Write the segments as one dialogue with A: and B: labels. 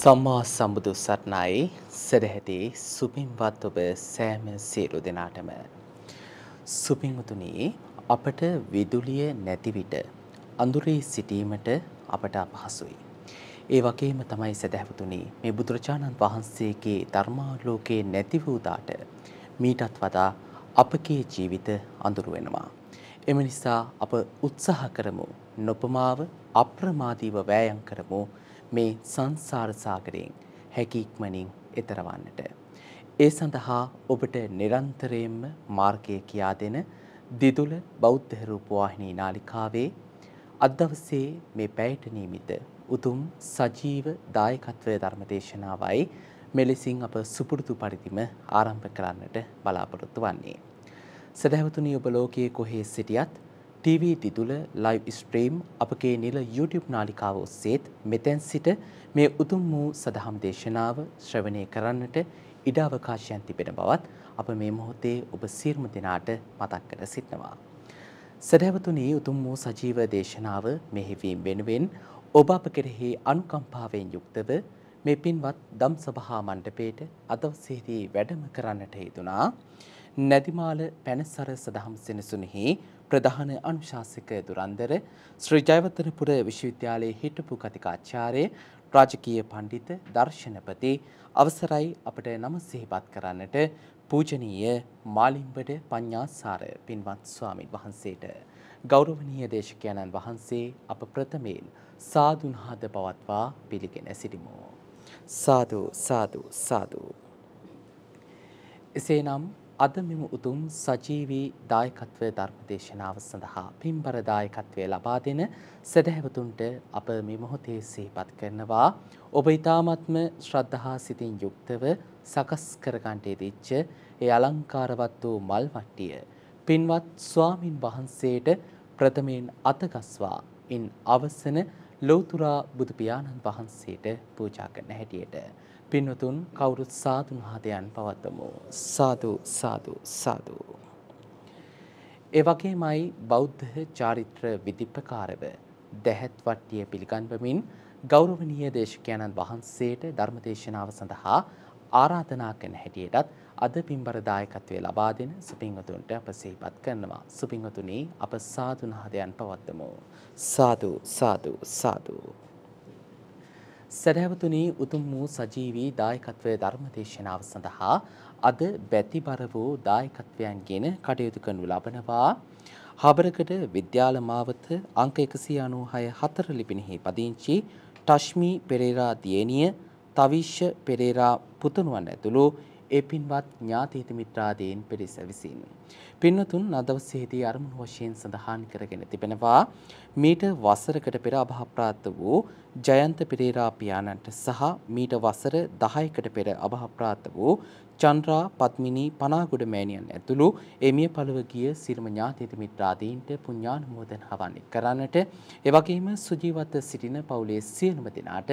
A: සම්මා සම්බුදු සරණයි සදැහැති සුපින්වත් ඔබ සෑම සියලු දෙනාටම සුපින්වතුනි අපට විදුලිය නැති විට අඳුරේ සිටීමට අපට අපහසුයි. ඒ වගේම තමයි සදැහැවතුනි මේ බුදුරජාණන් වහන්සේගේ ධර්මාලෝකයේ නැති වූදාට මීටත් වඩා අපගේ ජීවිත අඳුර වෙනවා. එම නිසා අප උත්සාහ කරමු නොපමාව අප්‍රමාදීව වෑයම් කරමු මේ සංසාර සාගරයෙන් හැකි ඉක්මනින් එතරවන්නට. ඒ සඳහා ඔබට නිරන්තරයෙන්ම මාර්ගය කියා දෙන දිදුල බෞද්ධ රූපවාහිනී නාලිකාවේ අදවසේ මේ පැයට නියමිත උතුම් සජීව දායකත්වය ධර්මදේශනාවයි මෙලෙසින් අප සුපුරුදු පරිදිම ආරම්භ කරන්නට බලාපොරොත්තු වන්නේ. සදැවතුනි ඔබ ලෝකයේ කොහේ සිටියත් TV තිතුල live stream අපගේ නිල YouTube නාලිකාව ඔස්සේත් මෙතැන් සිට මේ උතුම් වූ සදහම් දේශනාව ශ්‍රවණය කරන්නට ඉඩ අවකාශයන් තිබෙන බවත් අප මේ මොහොතේ ඔබ සියලුම දෙනාට මතක් කර සිටනවා. සදැවතුනි උතුම් වූ සජීව දේශනාව මෙහෙවීම වෙනුවෙන් ඔබ අප කෙරෙහි අනුකම්පාවෙන් යුක්තව මේ පින්වත් දම් සභා මණ්ඩපයේට අදවසේදී වැඩම කරන්නට යෙදුනා. නැදිමාල පැනසර සදහම් සෙනසුනෙහි ප්‍රධාන අනුශාසක දුරන්දර ශ්‍රී ජයවර්ධනපුර විශ්වවිද්‍යාලයේ හිටපු කතිකාචාර්ය රාජකීය පඬිත දර්ශනපති අවසරයි අපට නම සිහිපත් කරන්නට පූජනීය මාලිම්බඩ පඤ්ඤාසාර පින්වත් ස්වාමින් වහන්සේට ගෞරවනීය දේශකයන්න් වහන්සේ අප ප්‍රථමයෙන් සාදුන්හාද පවත්වා පිළිගෙන සිටිමු සාදු සාදු සාදු එසේනම් අද මෙම උතුම් සජීවී දායකත්වය ධර්මදේශනාව සඳහා පින්බර දායකත්වය ලබා දෙන සදහැවතුන්ට අප මේ මොහොතේ සිහිපත් කරනවා ඔබ ඊ타ත්ම ශ්‍රද්ධහා සිතින් යුක්තව සකස් කර ගන්නට ඒ අලංකාරවත් වූ මල් වට්ටිය පින්වත් ස්වාමින් වහන්සේට ප්‍රථමයෙන් අතගස්වා ඉන් අවසන ලෞතර බුදු පියාණන් වහන්සේට පූජා කරන හැටියට පින්වතුන් කවුරුත් සාදු නාදයන් පවත්වමු. සාදු සාදු සාදු. ඒ වගේමයි බෞද්ධ චාරිත්‍ර විධිප්‍රකාරව දැහැත් වට්ටිය පිළිගන්වමින් ගෞරවනීය දේශකයන්න් වහන්සේට ධර්ම දේශනාව සඳහා ආරාධනා කරන හැටියටත් අද පින්බර දායකත්වයේ ලබා දෙන සුපින්වතුන්ට අප සිහිපත් කරනවා. සුපින්වතුනි අප සාදු නාදයන් පවත්වමු. සාදු සාදු සාදු. සැරැවතුනී උතුම් වූ සජීවී දායකත්වය ධර්මදේශනාව සඳහා අද බැතිබර වූ දායකත්වයන්ගෙන කටයුතු කරනු ලබනවා. හබරකට විද්‍යාල මාවත අංක 196 හතර ලිපිනෙහි පදිංචි ටෂ්මි පෙරේරා දියණිය, තවිෂ්‍ය පෙරේරා පුතණුවන් ඇතුළු ඒ පින්වත් ඥාතීත මිත්‍රාදීන් පිරිස විසින්. පින්වතුන් අදවසේදී අරමුණු වශයෙන් සඳහන් කරගෙන තිබෙනවා මීට වසරකට පෙර අභාප්‍රාප්ත වූ ජයන්ත පෙරේරා පියාණන්ට සහ මීට වසර 10කට පෙර අභාප්‍රාප්ත වූ චන්ද්‍රා පත්මිනී පනාගොඩ මෑණියන් ඇතුළු එමිය පළව ගිය සිරම ඥාතිත මිත්‍රාදීන්ට පුණ්‍යානුමෝදන් හවන්නේ කරන්නට එවැගේම සුජීවත්ව සිටින පවුලේ සියලුම දෙනාට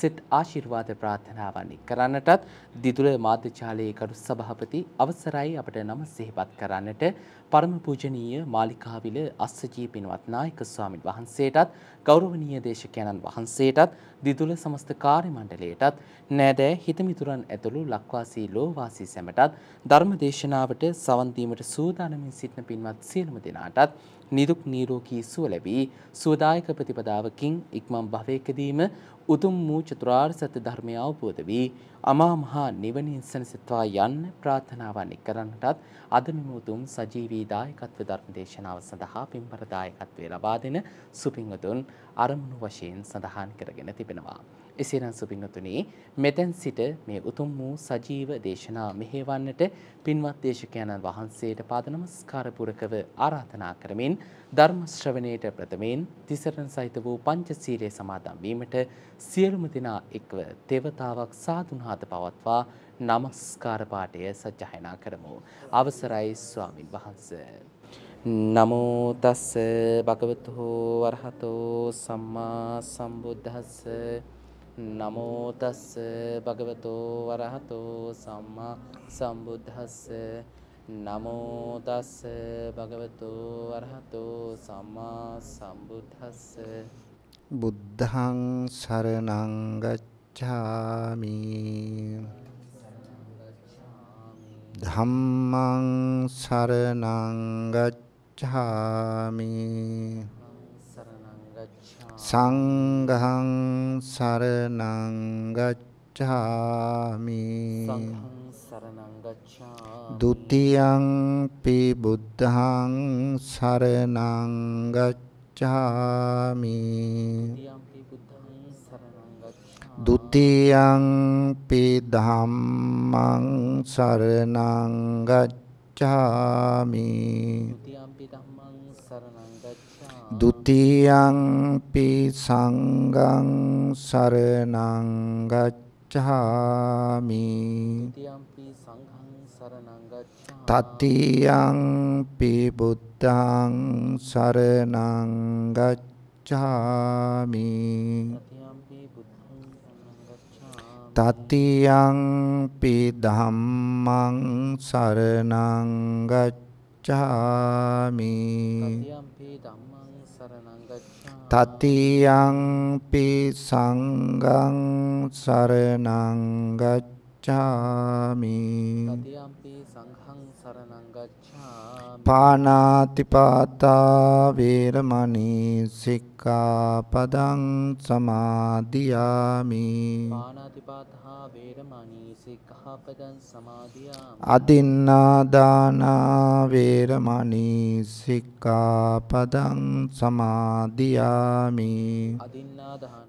A: සෙත් ආශිර්වාද ප්‍රාර්ථනා වන්නේ කරන්නටත් දිදුල මාධ්‍යාලයේ කරු සභාපති අවසරයි අපට නම සිහිපත් කරන්නට පරම පූජනීය මාලිකාවිල අස්සජී පින්වත් නායක ස්වාමින් වහන්සේටත් ගෞරවනීය දේශකයන්න් වහන්සේටත් දිදුල සමස්ත කාර්ය මණ්ඩලයටත් නෑදෑ හිතමිතුරන් ඇතුළු ලක්වාසී ලෝවාසී සැමටත් ධර්ම දේශනාවට සවන් දීමට සූදානමින් සිටින පින්වත් සියලුම දෙනාටත් නිදුක් නිරෝගී සුව ලැබී සුවදායක ප්‍රතිපදාවකින් ඉක්මන් භවයකදීම උතුම් වූ චතුරාර් සත්‍ය ධර්මය අවබෝධ වී අමා මහා නිවනින් සැනසෙත්වා යන්න ප්‍රාර්ථනාවන් එක් කරන්නටත් අද මෙම උතුම් සජීවී දායකත්ව ධර්ම දේශනාව සඳහා පින්බර දායකත්වය ලබා දෙන සුපින්වතුන් අරමුණු වශයෙන් සඳහන් කරගෙන තිබෙනවා. එසේනම් සුපින්නතුනි මෙතෙන් සිට මේ උතුම් වූ සජීව දේශනා මෙහෙවන්නට පින්වත් දේශකයන්න් වහන්සේට පාද නමස්කාර පුරකව ආරාධනා කරමින් ධර්ම ශ්‍රවණයට ප්‍රථමයෙන් තිසරණ සහිත වූ පංචශීලයේ සමාදන් වීමට සියලුම දෙනා එක්ව දේවතාවක් සාදුනාද පවත්වා নমස්කාර පාඨය සජ්ජායනා කරමු. අවසරයි ස්වාමින් වහන්සේ. නමෝ තස්ස භගවතු වරහතෝ සම්මා සම්බුද්දස්ස නමෝ තස්ස භගවතෝ වරහතෝ සම්මා සම්බුද්දස්ස නමෝ තස්ස භගවතෝ වරහතෝ සම්මා සම්බුද්දස්ස
B: බුද්ධං සරණං ගච්ඡාමි ධම්මං සරණං ගච්ඡාමි සංඝං සරණං ගච්ඡාමි දුතියං පි බුද්ධං සරණං ගච්ඡාමි දුතියං පි ධම්මං සරණං ගච්ඡාමි ဒုတိယံ පි සංඝං සරණං ගච්ඡාමි
A: ဒုတိယံ
B: පි සංඝං සරණං ගච්ඡාමි තතියං පි බුද්ධං සරණං ගච්ඡාමි තතියං පි ධම්මං සරණං ගච්ඡාමි තතියං තතියංපි සංගං සරණං ගච්ඡාමි තතියංපි සංඝං සරණං ගච්ඡාමි පාණාතිපාතා වේරමණී සික්ඛ සික්ඛාපදං සමාදියාමි
A: පාණාතිපාත හා වේරමණී
B: සික්ඛාපදං සමාදියාමි අදින්නාදානා වේරමණී සික්ඛාපදං සමාදියාමි අදින්නාදාන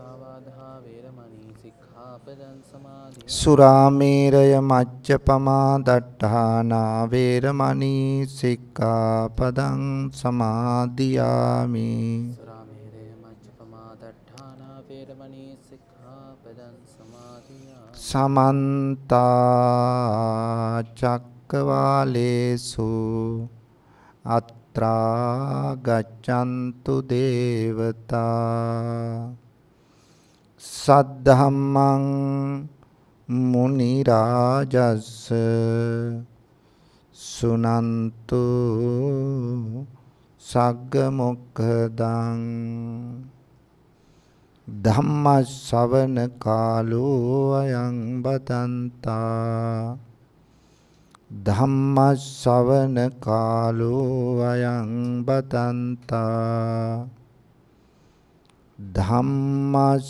B: සුරාමේරය මච්චපමා දට්ඨානා වේරමණී සික්ඛාපදං සමාදියාමි සමන්ත චක්කවාලේසු අත්‍රා ගච්ඡන්තු දේවතා සද්ධම්මං මුනි රාජස් සුනන්තු සග්ග මොක්ඛදං ධම්ම ශවන කාලෝ අයං බතන්තා ධම්ම ශවන කාලෝ අයං බතන්තා ධම්මස්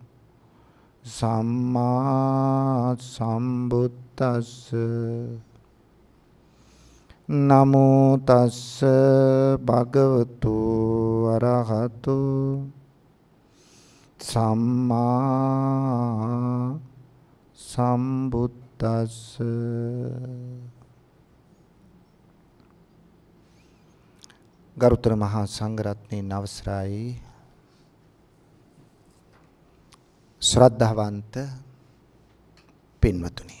B: සම්මා සම්බුද්දස්ස නමෝ තස්ස භගවතු අරහතු සම්මා සම්බුද්දස්ස ගරුතර මහා සංඝරත්නයේ නවසරයි ශ්‍රද්ධාවන්ත පින්වතුනි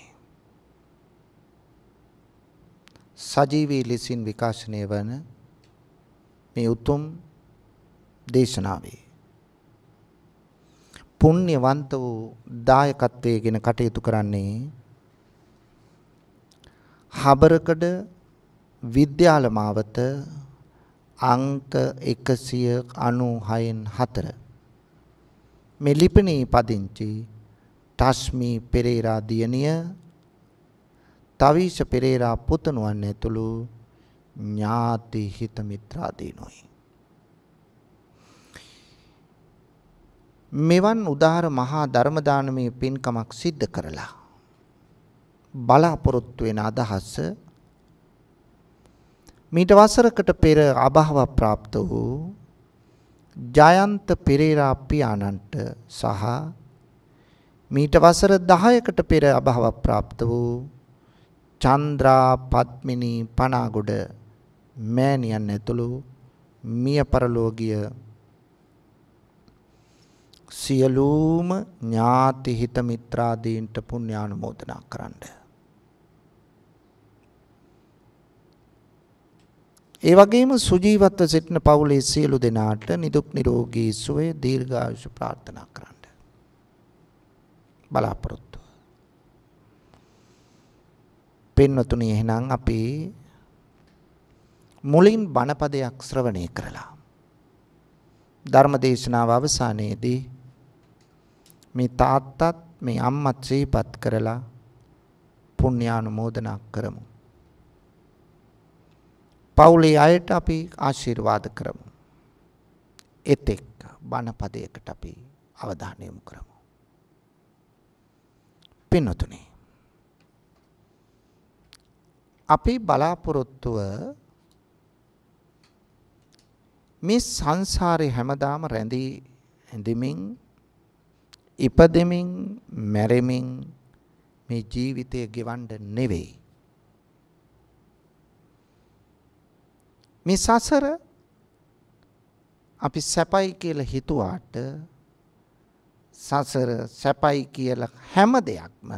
B: සජීවී ලෙසින් විකාශනය වන මේ උතුම් දේශනාවේ පුණ්‍යවන්ත වූ
C: දායකත්වයේගෙන කටයුතු කරන්නේ හබරකඩ විද්‍යාල මාවත අංක 196 න් 4 මේ ලිපිණී පදිංචි ටස්මි පෙරේරා දියණිය තවිෂ පෙරේරා පුතණුවන් ඇතුළු ඥාති හිත මිත්‍රාදීනොයි මෙවන් උදාහර මහා ධර්ම දානමය පින්කමක් සිද්ධ කරලා බලාපොරොත්තු වෙන අදහස මීට වසරකට පෙර අභාව પ્રાપ્ત වූ ජයන්ත පෙරේරා පියාණන්ට සහ මීට
B: වසර 10කට පෙර අභව ප්‍රාප්ත වූ චන්ද්‍රා පත්මිනී පනාගොඩ මෑණියන් ඇතුළු මිය පරලෝකීය සියලුම ඥාති හිත
C: මිත්‍රාදීන්ට පුණ්‍යානුමෝදනා කරන්න.
B: ඒ වගේම සුජීවත්ව සිටින පවුලේ සියලු දෙනාට නිදුක් නිරෝගී සුවය දීර්ඝායුෂ ප්‍රාර්ථනා කරන්න. බලාපොරොත්තු. පින්නතුනි එහෙනම් අපි
C: මුලින් බණපදයක් ශ්‍රවණය කරලා
B: ධර්මදේශනාව අවසානයේදී මේ තාත්තත් මේ අම්මත් සිහිපත් කරලා පුණ්‍යානුමෝදනා කරමු පවුලේ අයට අපි ආශිර්වාද කරමු.
C: එතෙක් බණපදයකට අපි අවධානය යොමු කරමු. පින්නතුනි. අපි බලාපොරොත්තුව මේ සංසාරේ හැමදාම රැඳී ඇඳෙමින් ඉපදෙමින් මැරෙමින් මේ ජීවිතය ගෙවන්න නෙවෙයි මේ සසර අපි සැපයි කියලා හිතුවාට සසර සැපයි කියලා හැම දෙයක්ම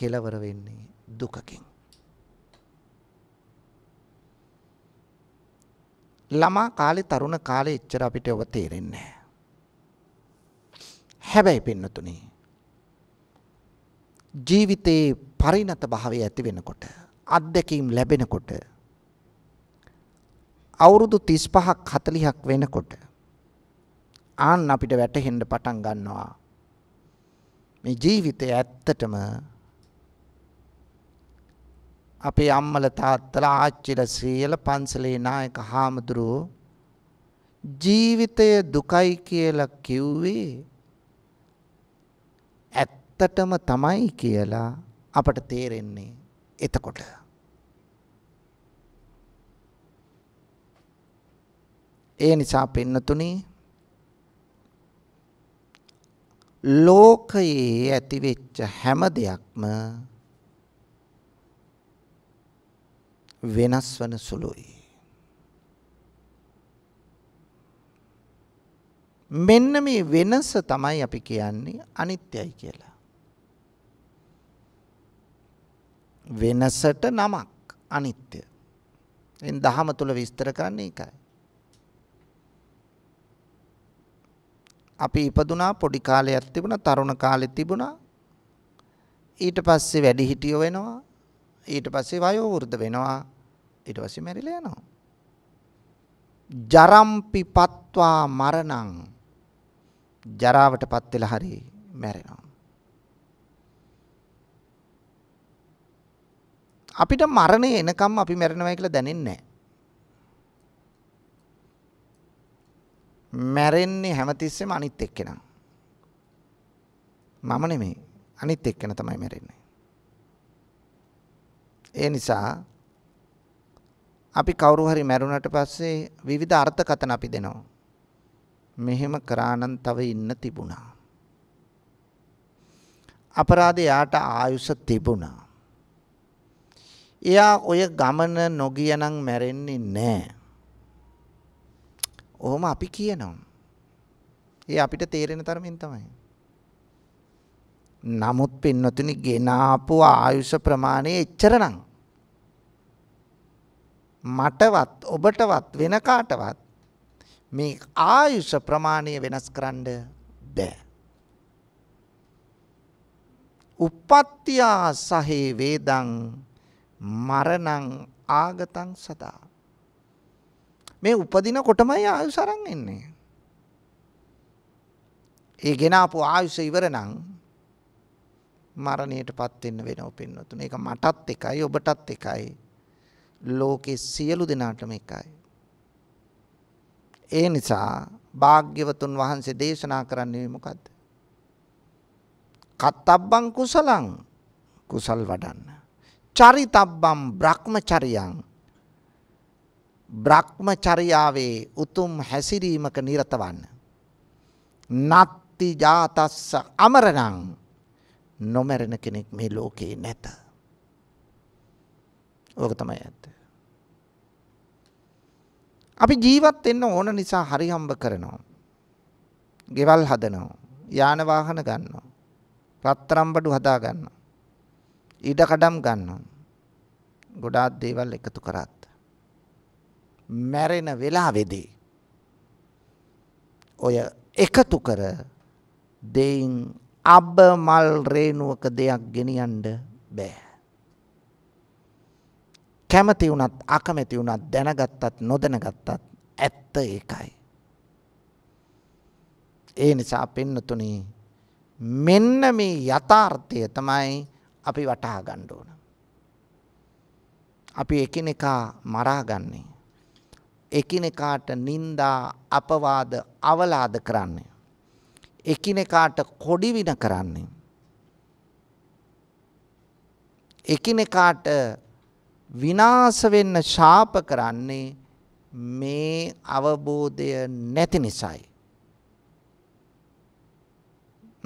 C: කෙලවර වෙන්නේ දුකකින්. ළමා කාලේ තරුණ කාලේ එච්චර අපිට ඔබ තේරෙන්නේ නැහැ. හැබැයි පින්නතුනේ ජීවිතයේ පරිණත භාවය ඇති වෙනකොට අත්දැකීම් ලැබෙනකොට අවුරුදු 35ක් 40ක් වෙනකොට ආන් අපිට වැටහෙන්න පටන් ගන්නවා මේ ජීවිතය ඇත්තටම අපේ අම්මල තාත්තලා ආච්චිල සීයල පන්සලේ නායක හාමුදුරුවෝ ජීවිතය දුකයි කියලා කිව්වේ ඇත්තටම තමයි කියලා අපට තේරෙන්නේ එතකොට ඒ නිසා පින්නතුනි ලෝකයේ ඇතිවෙච්ච හැම දෙයක්ම වෙනස් වන සුළුයි. මෙන්න මේ වෙනස තමයි අපි කියන්නේ අනිත්‍යයි කියලා. වෙනසට නමක් අනිත්‍ය. එන් දහම තුල විස්තර කරන්නේ ඒකයි. අපි ඉපදුනා පොඩි කාලයක් තිබුණා තරුණ කාලෙ තිබුණා ඊට පස්සේ වැඩි හිටියෝ වෙනවා ඊට පස්සේ වයෝ වෘද්ධ වෙනවා ඊට පස්සේ මැරිලා යනවා ජරම්පි පත්වා මරණං ජරාවටපත් වෙලා හරි මැරෙනවා අපිට මරණය එනකම් අපි මැරෙනවා කියලා දැනෙන්නේ නැහැ මැරෙන්නේ හැමතිස්සෙම අනිත් එක්කෙනා. මම නෙමෙයි. අනිත් එක්කෙනා තමයි මැරෙන්නේ. ඒ නිසා අපි කවුරු හරි මැරුණට පස්සේ විවිධ අර්ථකතන අපි දෙනවා. මෙහෙම කරානම් තව ඉන්න තිබුණා. අපරාධය යාට ආයුෂ තිබුණා. එයා ඔය ගමන නොගියනම් මැරෙන්නේ නැහැ. ඔහොම අපි කියනවා. ඒ අපිට තේරෙන තරමින් තමයි. නමුත් පින්නතුනි ගෙනාපු ආයුෂ ප්‍රමාණය එච්චරනම් මටවත් ඔබටවත් වෙන කාටවත් මේ ආයුෂ ප්‍රමාණය වෙනස් කරන්න බෑ. උපත්තියා සහේ වේදං මරණං ආගතං සදා මේ උපදිනකොටමයි ආයුෂ අරන් එන්නේ. ඒ ගෙන ආපු ආයුෂ ඉවර නම් මරණයටපත් වෙන්න වෙනව පින්නතුන. ඒක මටත් එකයි ඔබටත් එකයි. ලෝකේ සියලු දෙනාටම එකයි. ඒ නිසා භාග්‍යවතුන් වහන්සේ දේශනා කරන්නේ මොකද්ද? කත්තබ්බං කුසලං කුසල් වඩන්න. චරිතබ්බම් බ්‍රහ්මචරියං බ්‍රහ්මචර්යාවේ උතුම් හැසිරීමක නිරත වන්න. නත්ති ජාතස්ස අමරණං නොමැරෙන කෙනෙක් මේ ලෝකේ නැත. ඕක තමයි ඇත්ත. අපි ජීවත් වෙන්න ඕන නිසා හරි හම්බ කරනවා. ගෙවල් හදනවා. යාන වාහන ගන්නවා. රත්තරම් බඩු හදා ගන්නවා. ඉඩකඩම් ගන්නවා. ගොඩාක් දේවල් එකතු කරත් මැරෙන වෙලාවේදී ඔය එකතු කර දෙයින් අබ මල් රේණුවක දෙයක් ගෙනියන්න බෑ. කැමති වුණත් අකමැති වුණත් දැනගත්තත් නොදැනගත්තත් ඇත්ත ඒකයි. ඒ නිසා පින්නතුනි මෙන්න මේ යථාර්ථය තමයි අපි වටහා ගන්න ඕන. අපි එකිනෙකා මරාගන්නේ එකිනෙකාට නින්දා අපවාද අවලාද කරන්නේ. එකිනෙකාට කොඩිවින කරන්නේ. එකිනෙකාට විනාශ වෙන්න ශාප කරන්නේ මේ අවබෝධය නැති නිසායි.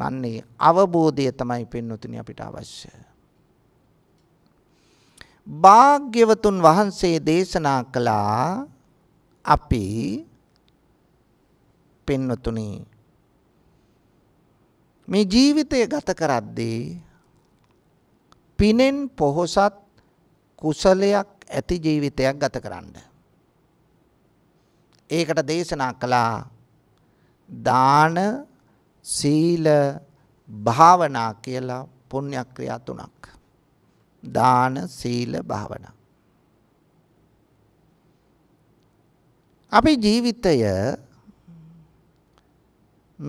C: අන්නේ අවබෝධය තමයි පින්නතුනි අපිට අවශ්‍ය. භාග්‍යවතුන් වහන්සේ දේශනා කළා අපි පින්නතුනි මේ ජීවිතය ගත කරද්දී පිනෙන් පොහොසත් කුසලයක් ඇති ජීවිතයක් ගත කරන්න. ඒකට දේශනා කළා දාන සීල භාවනා කියලා පුණ්‍යක්‍රියා තුනක්. දාන සීල භාවනා අපි ජීවිතය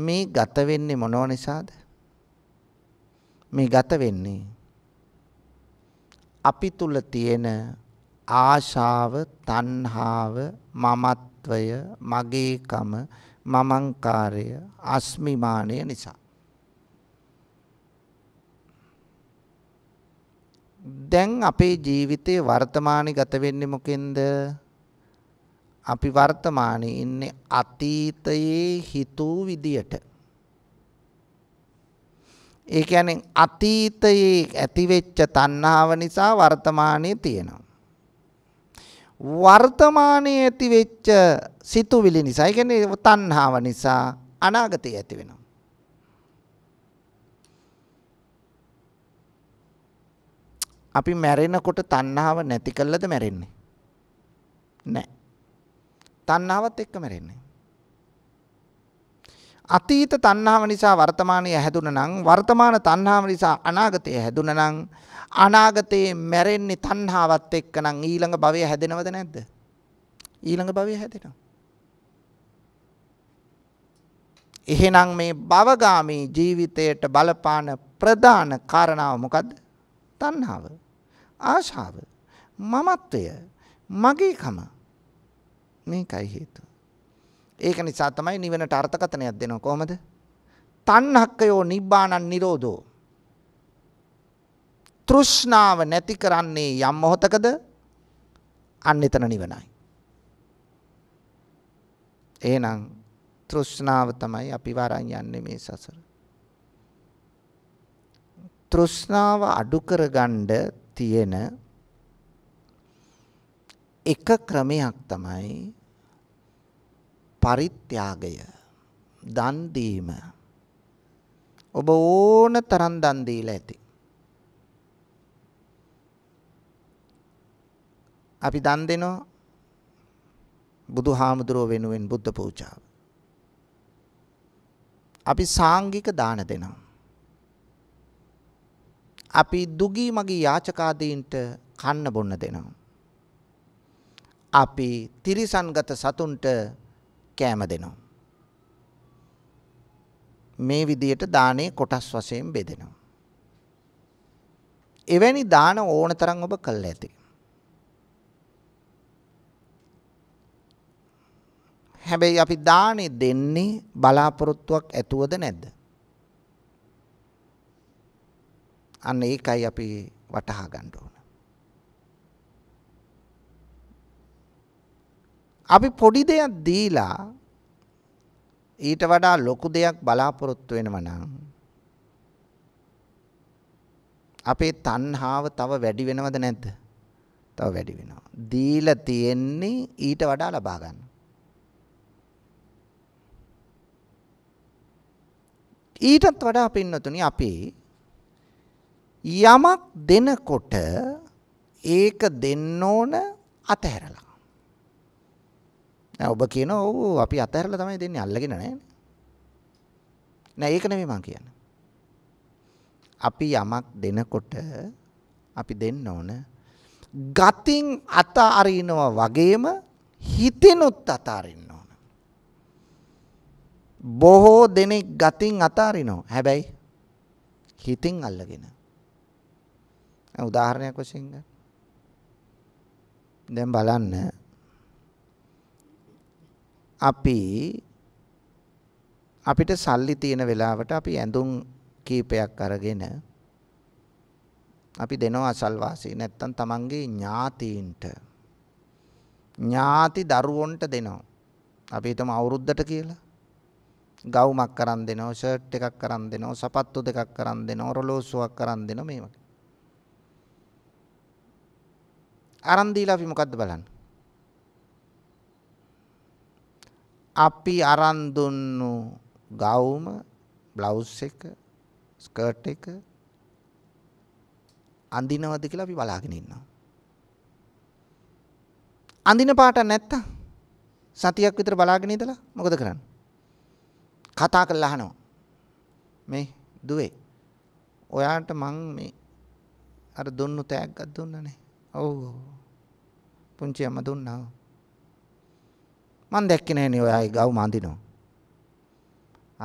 C: මේ ගත වෙන්නේ මොනව නිසාද? මේ ගත වෙන්නේ අපි තුල තියෙන ආශාව, තණ්හාව, මමත්වය, මගේකම, මමංකාරය, අස්මිමානය නිසා. දැන් අපේ ජීවිතේ වර්තමානයේ ගත වෙන්නේ මොකෙන්ද? අපි වර්තමානයේ ඉන්නේ අතීතයේ හිතූ විදියට. ඒ කියන්නේ අතීතයේ ඇතිවෙච්ච තණ්හාව නිසා වර්තමානයේ තියෙනවා. වර්තමානයේ ඇතිවෙච්ච සිතුවිලි නිසා, ඒ කියන්නේ තණ්හාව නිසා අනාගතය ඇති වෙනවා. අපි මැරෙනකොට තණ්හාව නැති කළද මැරෙන්නේ? නැහැ. තණ්හාවත් එක්ක මැරෙන්නේ. අතීත තණ්හාව නිසා වර්තමානය හැදුණා නම් වර්තමාන තණ්හාව නිසා අනාගතය හැදුණා නම් අනාගතයේ මැරෙන්නේ තණ්හාවත් එක්ක නම් ඊළඟ භවය හැදෙනවද නැද්ද? ඊළඟ භවය හැදෙනවා. එහෙනම් මේ භවගාමී ජීවිතයට බලපාන ප්‍රධාන කාරණාව මොකද්ද? තණ්හාව, ආශාව, මමත්වය, මගේකම මේකයි හේතුව. ඒක නිසා තමයි නිවනට අර්ථකථනයක් දෙනවා කොහමද? තණ්හක්කයෝ නිබ්බාණං නිරෝධෝ. තෘෂ්ණාව නැති කරන්නේ යම් මොහතකද? අන්න එතන නිවනයි. එහෙනම් තෘෂ්ණාව තමයි අපි වරන් යන්නේ මේ සසර. තෘෂ්ණාව අඩු කරගන්න තියෙන එක ක්‍රමයක් තමයි පරිත්‍යාගය දන් දීම ඔබ ඕන තරම් දන් දීලා ඇති අපි දන් දෙනවා බුදුහාමුදුරුව වෙනුවෙන් බුද්ධ පූජාව අපි සාංගික දාන දෙනවා අපි දුගී මගේ යාචකාදීන්ට කන්න බොන්න දෙනවා අපි තිරිසන්ගත සතුන්ට කෑම දෙනවා. මේ විදියට දානේ කොටස් වශයෙන් බෙදෙනවා. එවැනි දාන ඕන තරම් ඔබ කළ ඇති. හැබැයි අපි දානේ දෙන්නේ බලාපොරොත්තුවක් ඇතුවද නැද්ද? අන්න ඒකයි අපි වටහා ගන්න ඕන. අපි පොඩි දෙයක් දීලා ඊට වඩා ලොකු දෙයක් බලාපොරොත්තු වෙනවා නම් අපේ තණ්හාව තව වැඩි වෙනවද නැද්ද? තව වැඩි වෙනවා. දීලා තියෙන්නේ ඊට වඩා ලබා ගන්න. ඊටත් වඩා පින්නතුනි අපි යමක් දෙනකොට ඒක දෙන්න ඕන අතහැරලා ඔබ කියන ඔව් අපි අතහැරලා තමයි දෙන්නේ අල්ලගෙන නැහැ නෑ ඒක නෙමෙයි මම කියන්නේ. අපි යමක් දෙනකොට අපි දෙන්න ඕන ගතින් අත අරිනවා වගේම හිතෙනුත් අත අරින්න ඕන. බොහෝ දෙනෙක් ගතින් අත අරිනවා. හැබැයි හිතින් අල්ලගෙන. උදාහරණයක් වශයෙන් ගන්න. දැන් බලන්න අපි අපිට සල්ලි තියෙන වෙලාවට අපි ඇඳුම් කීපයක් අරගෙන අපි දෙනවා අසල්වාසී නැත්තම් තමන්ගේ ඥාතීන්ට ඥාති දරුවන්ට දෙනවා. අපි හිතමු අවුරුද්දට කියලා. ගවුමක් කරන් දෙනවා, ෂර්ට් එකක් කරන් දෙනවා, සපත්තු දෙකක් කරන් දෙනවා, රොලෝසුවක් කරන් දෙනවා මේ වගේ. අරන් දීලා අපි මොකද්ද බලන්නේ? අපි අරන් දුන්නු ගවුම බ්ලවුස් එක ස්කර්ට් එක අඳිනවද කියලා අපි බලාගෙන ඉන්නවා. අඳින පාට නැත්තම් සතියක් විතර බලාගෙන ඉඳලා මොකද කරන්නේ? කතා කරලා අහනවා. මේ දුවේ ඔයාට මං මේ අර දුන්නු තෑග්ගක් දුන්නනේ. ඔව්. පුංචි අම්මා දුන්නා. මං දැක්කේ නෑනේ ඔය අය ගව් මඳිනවා.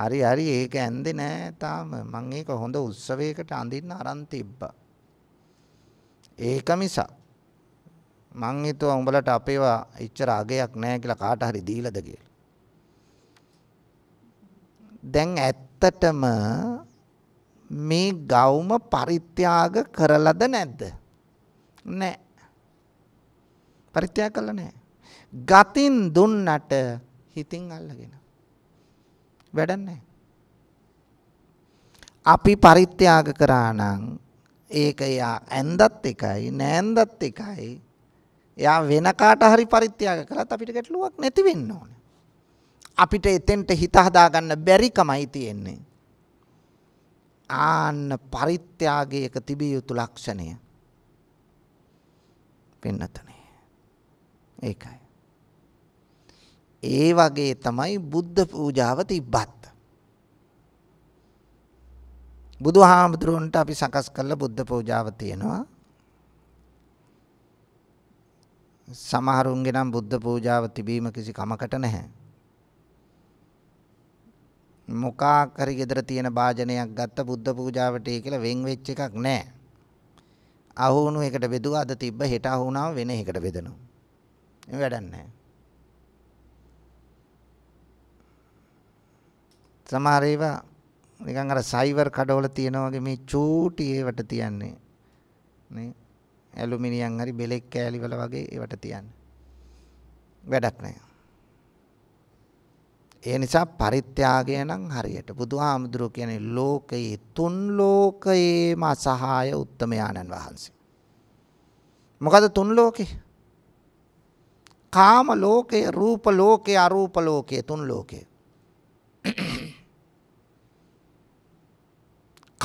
C: හරි හරි ඒක ඇන්දේ නෑ තාම. මං ඒක හොඳ උත්සවයකට අඳින්න අරන් තිබ්බා. ඒක මිසක් මං හිතුවා උඹලට අපේවා ඉච්චර අගයක් නෑ කියලා කාට හරි දීලාද කියලා. දැන් ඇත්තටම මේ ගෞම පරිත්‍යාග කරලද නැද්ද? නෑ. පරිත්‍යාග කළා නෑ. ගතින් දුන්නට හිතින් අල්ලගෙන. වැඩක් නැහැ. අපි පරිත්‍යාග කරා නම් ඒක එයා ඇඳත් එකයි නෑඳත් එකයි. එයා වෙන කාට හරි පරිත්‍යාග කරත් අපිට ගැටලුවක් නැති වෙන්න ඕනේ. අපිට එතෙන්ට හිත හදාගන්න බැරිකමයි තියෙන්නේ. ආන්න පරිත්‍යාගයක තිබිය යුතු ලක්ෂණය. පින්නතනේ. ඒකයි. ඒ වගේ තමයි බුද්ධ පූජාව තිබ්බත්. බුදුහාමුදුරන්ට අපි සකස් කළ බුද්ධ පූජාව තියෙනවා. සමහරුන්ගේ නම් බුද්ධ පූජාව තිබීම කිසි කමකට නැහැ. මොකා කරි ගෙදර තියෙන භාජනයක් ගත්ත බුද්ධ පූජාවට ඒ කියලා වෙන් වෙච්ච එකක් නැහැ. අහුණු එකට බෙදුවා අද තිබ්බ හෙට අහුණාම වෙන එකට බෙදනවා. එහෙම වැඩක් නැහැ. සමහර ඒවා නිකන් අර සයිවර් කඩවල තියෙන වගේ මේ චූටි ඒවට තියන්නේ නේ ඇලුමිනියම් හරි බෙලෙක් කෑලි වල වගේ ඒවට තියන්න වැඩක් නැහැ ඒ නිසා පරිත්‍යාගය නම් හරියට බුදුහාමුදුරුවෝ කියන්නේ ලෝකයේ තුන් ලෝකයේම අසහාය උත්තමයාණන් වහන්සේ. මොකද තුන් ලෝකේ? කාම ලෝකය, රූප ලෝකය, අරූප ලෝකය තුන් ලෝකේ.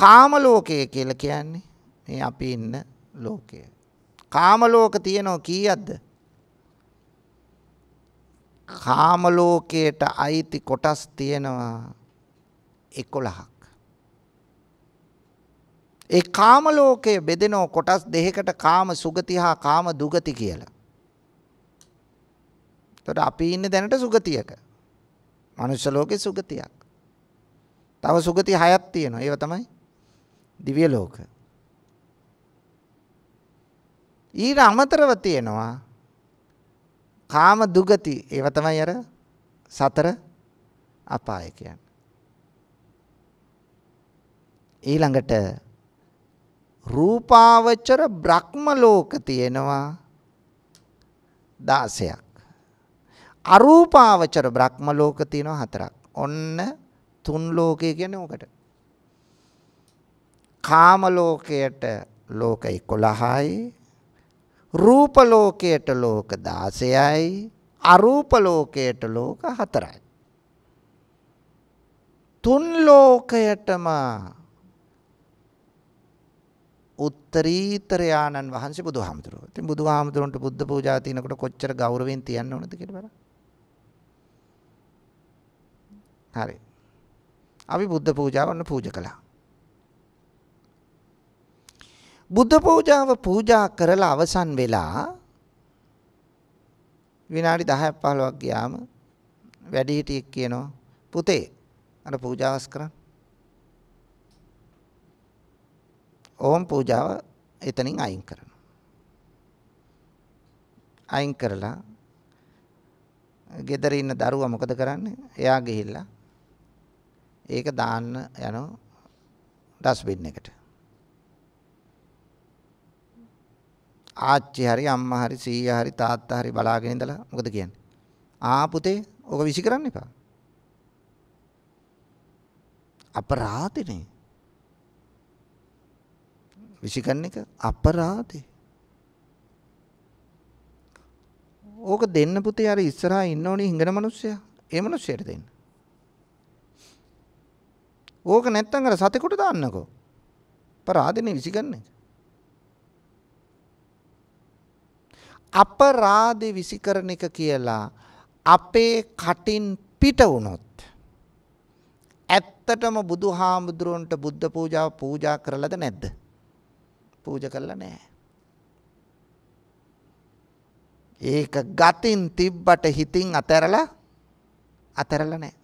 C: කාම ලෝකය කියලා කියන්නේ මේ අපි ඉන්න ලෝකය. කාම ලෝක තියෙනව කීයක්ද? කාම ලෝකයට අයිති කොටස් තියෙනවා 11ක්. ඒ කාම ලෝකය බෙදෙනව කොටස් දෙකකට කාම සුගති හා කාම දුගති කියලා. එතකොට අපි ඉන්නේ දැනට සුගතියක. මනුෂ්‍ය ලෝකේ සුගතියක්. තව සුගති හයක් තියෙනවා. ඒව තමයි දිව්‍ය ලෝක. ඊට අමතරව තියෙනවා කාම දුගති ඒව තමයි අර සතර අපාය කියන්නේ. ඊළඟට රූපාවචර බ්‍රහ්ම ලෝක තියෙනවා 16ක්. අරූපාවචර බ්‍රහ්ම ලෝක තියෙනවා 4ක්. ඔන්න තුන් ලෝකය කියන්නේ ඕකට. කාම ලෝකයට ලෝක 11යි රූප ලෝකයට ලෝක 16යි අරූප ලෝකයට ලෝක 4යි තුන් ලෝකයටම උත්තරීතර ආනන් වහන්සේ බුදුහාමුදුරුවෝ. ඉතින් බුදුහාමුදුරන්ට බුද්ධ පූජා තිනකොට කොච්චර ගෞරවයෙන් තියන්න ඕනද කියලා බලන්න. හරි. අපි බුද්ධ පූජාවන්න පූජා කළා. බුද්ධ පූජාව පූජා කරලා අවසන් වෙලා විනාඩි 10ක් 15ක් ගියාම වැඩිහිටියෙක් කියනවා පුතේ අර පූජාවස් කරන්න. ඕම් පූජාව එතනින් අයින් කරනවා. අයින් කරලා ගෙදර ඉන්න දරුවා මොකද කරන්නේ? එයා ගිහිල්ලා ඒක දාන්න යනවා ඩස්බින් එකට. ආච්චි හරි අම්මා හරි සීයා හරි තාත්තා හරි බලාගෙන ඉඳලා මොකද කියන්නේ? ආ පුතේ ඕක විසි කරන්න එපා. අපරාධනේ. විසි කරන එක අපරාධේ. ඕක දෙන්න පුතේ අර ඉස්සරහා ඉන්න ඕනේ හිඟන මිනිස්සයා. ඒ මිනිස්සයට දෙන්න. ඕක නැත්තම් අර සතෙකුට දාන්නකෝ. පරාදනේ විසි කරන එක. අපරාධ විසිකරන එක කියලා අපේ කටින් පිට වුණොත් ඇත්තටම බුදුහාමුදුරන්ට බුද්ධ පූජාව පූජා කරලද නැද්ද? පූජා කළා නෑ. ඒක ගතින් තිබ්බට හිතින් අතහැරලා අතහැරලා නෑ.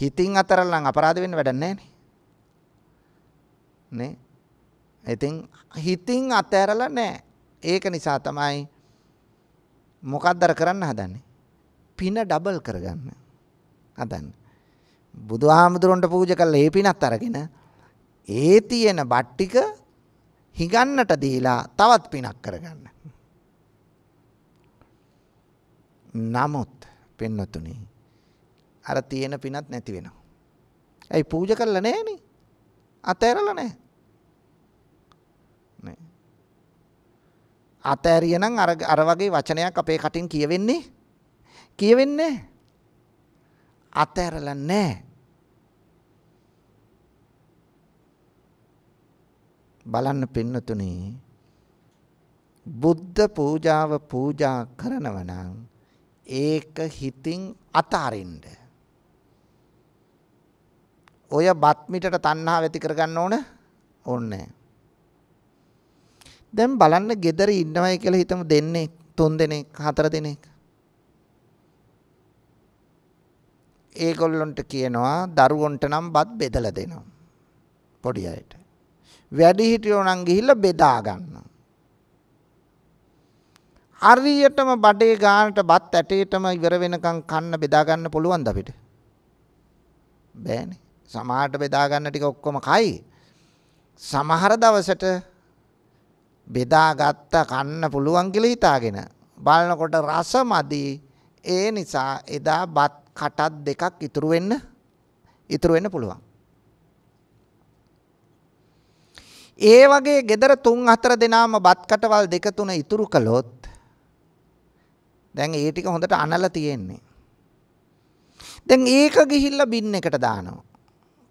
C: හිතින් අතරලා නම් අපරාධ වෙන්න වැඩක් නැහැ නේ. නේ? ඉතින් හිතින් අතහැරලා නැහැ. ඒක නිසා තමයි මොකක්දර කරන්න හදන්නේ? පින ඩබල් කරගන්න. හදන්නේ. බුදුහාමුදුරන්ට පූජා කළා ඒ පිනත් අරගෙන ඒ තියෙන බට්ටික හිඟන්නට දීලා තවත් පිනක් කරගන්න. නමුත් පින්නතුනි අර තියෙන පිනත් නැති වෙනවා. ඇයි පූජා කළා නැහනේ? අතහැරලා නැහැ. අතෑරියනම් අර අර වගේ වචනයක් අපේ කටින් කියවෙන්නේ කියවෙන්නේ අතෑරලා නැහැ. බලන්න පින්නතුනි බුද්ධ පූජාව පූජා කරනව නම් ඒක හිතින් අතාරින්න. ඔය බත් මිටට තණ්හාව ඇති කරගන්න ඕන ඕනේ නැහැ. දැන් බලන්න gedare ඉන්නවයි කියලා හිතමු දෙන්නේ තුන් දෙනෙක් හතර දෙනෙක්. ඒගොල්ලොන්ට කියනවා දරුවන්ට නම් බත් බෙදලා දෙනවා. පොඩි අයට. වැඩිහිටියෝ නම් ගිහිල්ලා බෙදා ගන්නවා. හරියටම බඩේ ගානට බත් ඇටේටම ඉවර වෙනකන් කන්න බෙදා ගන්න පුළුවන්ද අපිට? බෑනේ. සමහරට බෙදා ගන්න ටික ඔක්කොම කයි. සමහර දවසට බෙදාගත්ත කන්න පුළුවන් කියලා හිතාගෙන බලනකොට රස මදි ඒ නිසා එදා බත් කටක් දෙකක් ඉතුරු වෙන්න ඉතුරු වෙන්න පුළුවන්. ඒ වගේ gedara 3 4 දෙනාම බත් කටවල් දෙක තුන ඉතුරු කළොත් දැන් ඒ ටික හොඳට අනලා තියෙන්නේ. දැන් ඒක ගිහිල්ලා බින් එකට දානවා.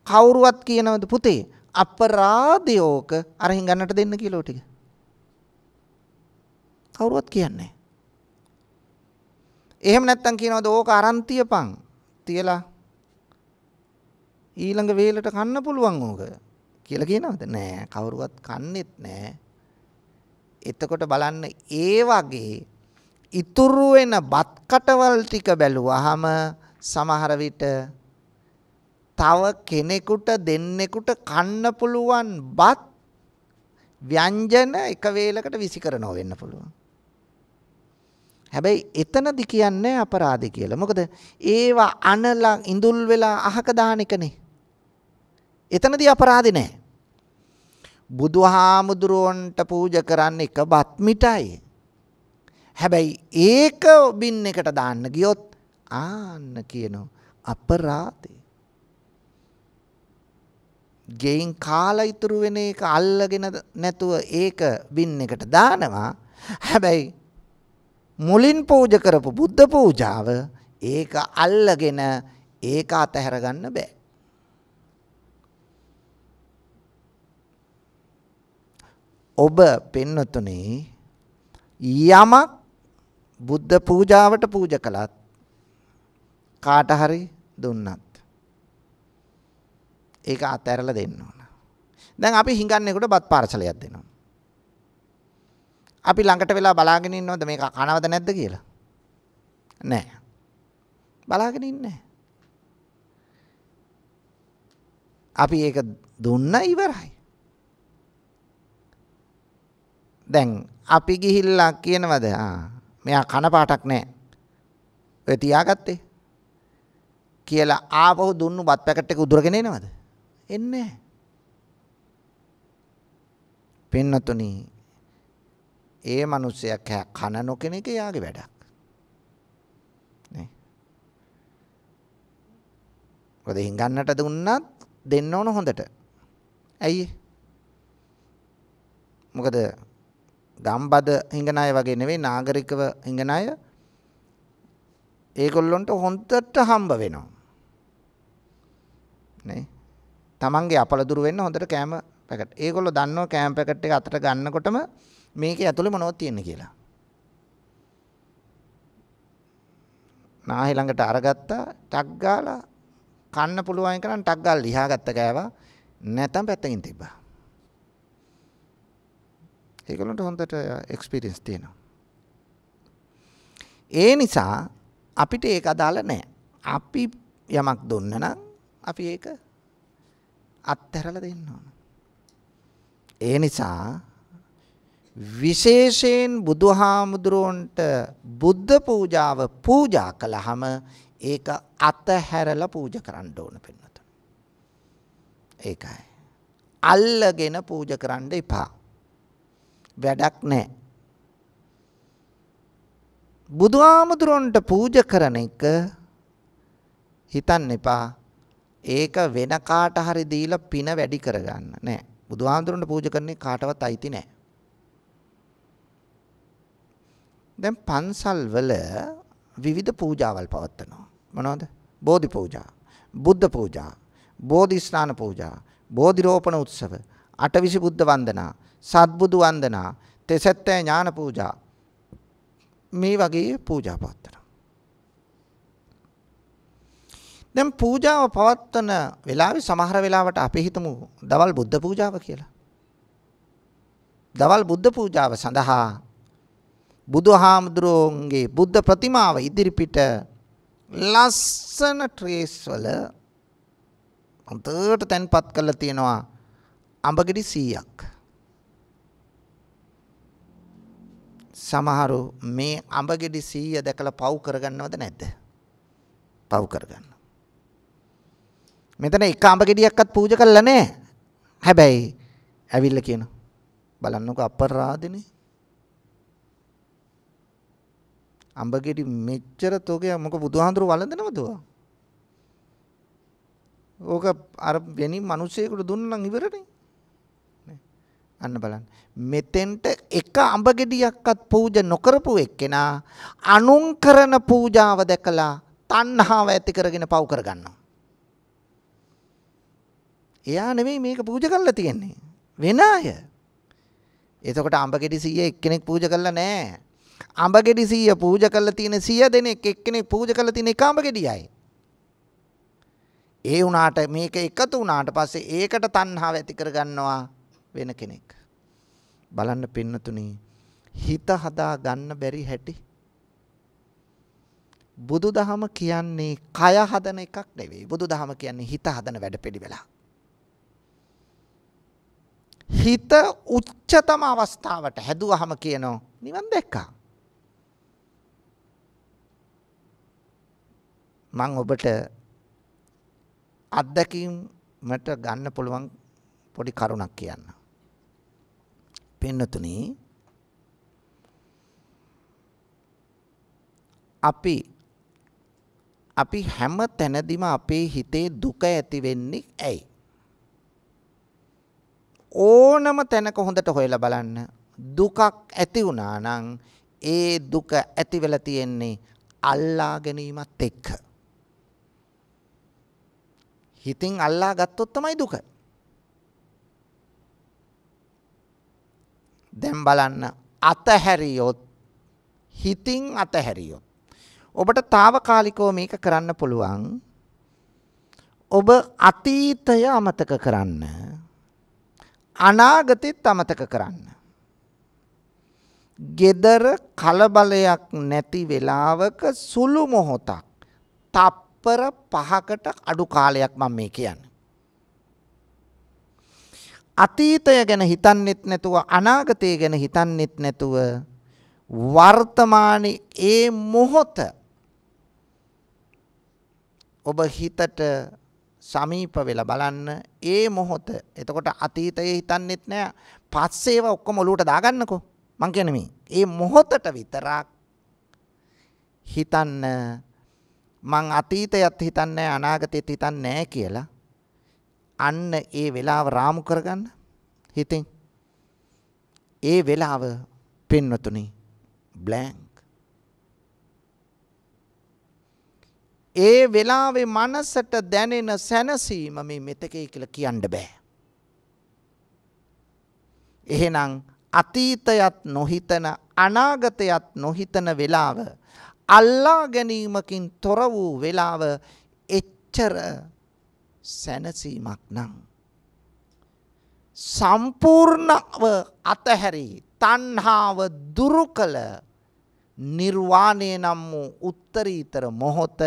C: කවුරුවත් කියනවද පුතේ අපරාධයෝක අරහින් ගන්නට දෙන්න කියලා ටික. කවුරුවත් කියන්නේ එහෙම නැත්තම් කියනවාද ඕක අරන් තියපන් තියලා ඊළඟ වේලට කන්න පුළුවන් ඕක කියලා කියනවද නෑ කවුරුවත් කන්නේත් නෑ එතකොට බලන්න ඒ වගේ ඉතුරු වෙන බත් කටවල් ටික බැලුවාම සමහර විට තව කෙනෙකුට දෙන්නෙකුට කන්න පුළුවන් බත් ව්‍යංජන එක වේලකට විසිකරනව වෙන්න පුළුවන් හැබැයි එතනදි කියන්නේ අපරාධ කියලා. මොකද ඒවා අනලා ඉඳුල් වෙලා අහක දාන එකනේ. එතනදී අපරාධේ නැහැ. බුදුහාමුදුරුවන්ට පූජා කරන්න එක බත් මිටයි. හැබැයි ඒක බින් එකට දාන්න ගියොත් ආන්න කියනවා අපරාධේ. ගෙයින් කාලා ඉතුරු වෙන එක අල්ලගෙන නැතුව ඒක බින් එකට දානවා. හැබැයි මුලින් පූජ කරපු බුද්ධ පූජාව ඒක අල්ලගෙන ඒක අතහැර ගන්න බෑ. ඔබ පින්නතුනේ යමක් බුද්ධ පූජාවට පූජ කළත් කාට හරි දුන්නත් ඒක අතහැරලා දෙන්න ඕන. දැන් අපි හිඟන්නේකට බත් පාර්සලයක් දෙනවා. අපි ළඟට වෙලා බලාගෙන ඉන්නවද මේක කනවද නැද්ද කියලා? නෑ. බලාගෙන ඉන්නේ අපි ඒක දුන්න ඉවරයි. දැන් අපි ගිහිල්ලා කියනවද මෙයා කන පාටක් නෑ. ඔය තියාගත්තේ. කියලා ආපහු දුන්නු බත් පැකට් එක උදුරගෙන එනවද? එන්නේ නැහැ. පින්නතුනි ඒ මිනිස්සයා කන නොකෙන එක යාගේ වැඩක්. නේ. මොකද හිඟන්නට දුන්නත් දෙන්න ඕන හොඳට. ඇයි? මොකද ගම්බද හිඟන අය වගේ නෙවෙයි නාගරිකව හිඟන අය ඒගොල්ලොන්ට හොඳට හම්බ වෙනවා. නේ. Tamange අපලදුර වෙන්න හොඳට කෑම පැකට්. ඒගොල්ලෝ දන්නවා කෑම පැකට් එක අතට ගන්නකොටම මේකේ ඇතුලේ මොනවද තියෙන්නේ කියලා. නාහි ළඟට අරගත්තා, ටක් ගාලා කන්න පුළුවන් කරන් ටක් ගාලා ලියාගත්ත ගෑවා. නැතම් පැත්තකින් තිබ්බා. ඒගොල්ලන්ට හොඳට එක්ස්පීරියන්ස් තියෙනවා. ඒ නිසා අපිට ඒක අදාළ නැහැ. අපි යමක් දුන්න නම් අපි ඒක අත්හැරලා දෙන්න ඕන. ඒ නිසා විශේෂයෙන් බුදුහාමුදුරුවන්ට බුද්ධ පූජාව පූජා කළාම ඒක අතහැරලා පූජා කරන්න ඕන පින්නතුන්. ඒකයි. අල්ලගෙන පූජා කරන්න එපා. වැඩක් නැහැ. බුදුහාමුදුරන්ට පූජ කරන එක හිතන්න එපා. ඒක වෙන කාට හරි දීලා පින වැඩි කරගන්න. නෑ. බුදුහාමුදුරන්ට පූජ කරන්නේ කාටවත් අයිති නෑ. දැන් පන්සල් වල විවිධ පූජාවල් පවත්වනවා. මොනවද? බෝධි පූජා, බුද්ධ පූජා, බෝධි ස්නාන පූජා, බෝධි රෝපණ උත්සව, අටවිසි බුද්ධ වන්දනා, සත්බුදු වන්දනා, තෙසැත්තේ ඥාන පූජා. මේ වගේ පූජා පවත්වනවා. දැන් පූජාව පවත්වන වෙලාවේ සමහර වෙලාවට අපි හිතමු දවල් බුද්ධ පූජාව කියලා. දවල් බුද්ධ පූජාව සඳහා බුදුහාමුදුරුවන්ගේ බුද්ධ ප්‍රතිමාව ඉදිරිපිට ලස්සන ට්‍රේස් වල අන්තයට තැන්පත් කරලා තියෙනවා අඹගෙඩි 100ක්. සමහරු මේ අඹගෙඩි 100 දැකලා පව් කරගන්නවද නැද්ද? පව් කරගන්න. මෙතන එක අඹගෙඩියක්වත් පූජා කරලා නැහැ. හැබැයි ඇවිල්ලා කියනවා බලන්නකෝ අපරාධනේ අඹගෙඩි මෙච්චර තෝගේ මොක බුදුහාඳුර වළඳනවද ඕක අර වෙනින් මිනිස්සෙකුට දුන්නා නම් ඉවරනේ. අන්න බලන්න. මෙතෙන්ට එක අඹගෙඩියක්වත් පූජා නොකරපු එක්කෙනා අනුන් කරන පූජාව දැකලා තණ්හාව ඇති කරගෙන පව් කරගන්නවා. එයා නෙමෙයි මේක පූජා කරලා තියෙන්නේ. වෙන අය. එතකොට අඹගෙඩි 100 එක්කෙනෙක් පූජා කරලා නැහැ. අඹ ගෙඩි 100 පූජා කරලා තියෙන 100 දෙනෙක් එක්කෙනෙක් පූජා කරලා තියෙන එක අඹ ගෙඩියයි. ඒ වුණාට මේක එකතු වුණාට පස්සේ ඒකට තණ්හාව ඇති කරගන්නවා වෙන කෙනෙක්. බලන්න පින්නතුනි හිත හදා ගන්න බැරි හැටි. බුදුදහම කියන්නේ කය හදන එකක් නෙවෙයි. බුදුදහම කියන්නේ හිත හදන වැඩපිළිවෙලක්. හිත උච්චතම අවස්ථාවට හැදුවහම කියනෝ නිවන් දැක්කා. මම ඔබට අත්දැකීමට ගන්න පුළුවන් පොඩි කරුණක් කියන්න. පින්නතුනි අපි අපි හැම තැනදීම අපේ හිතේ දුක ඇති වෙන්නේ ඇයි? ඕනම තැනක හොඳට හොයලා බලන්න දුකක් ඇති වුණා නම් ඒ දුක ඇති වෙලා තියෙන්නේ අල්ලා ගැනීමත් එක්ක. හිතින් අල්ලා ගත්තොත් තමයි දුක. දැන් බලන්න අතහැරියොත් හිතින් අතහැරියොත් ඔබට తాවකාලිකව මේක කරන්න පුළුවන්. ඔබ අතීතය අමතක කරන්න. අනාගතෙත් අමතක කරන්න. gedara කලබලයක් නැති වෙලාවක සුළු මොහොතක් තප් තත්පර පහකට අඩු කාලයක් මම මේ කියන්නේ. අතීතය ගැන හිතන්නෙත් නැතුව අනාගතය ගැන හිතන්නෙත් නැතුව වර්තමානයේ ඒ මොහොත ඔබ හිතට සමීප වෙලා බලන්න ඒ මොහොත. එතකොට අතීතයේ හිතන්නෙත් නෑ. පස්සේව ඔක්කොම ඔලුවට දාගන්නකෝ. මං කියන්නේ මේ. ඒ මොහොතට විතරක් හිතන්න මං අතීතයත් හිතන්නේ අනාගතයත් හිතන්නේ කියලා අන්න ඒ වෙලාව රාමු කරගන්න හිතින් ඒ වෙලාව පින්නතුනි බ්ලැන්ක් ඒ වෙලාවේ මනසට දැනෙන සැනසීම මේ මෙතකේ කියලා කියන්න බෑ එහෙනම් අතීතයත් නොහිතන අනාගතයත් නොහිතන වෙලාව අල්ලා ගැනීමකින් තොර වූ වෙලාව එච්චර සැනසීමක් නම් සම්පූර්ණව අතහැරි තණ්හාව දුරු කළ නිර්වාණය නම් වූ උත්තරීතර මොහොත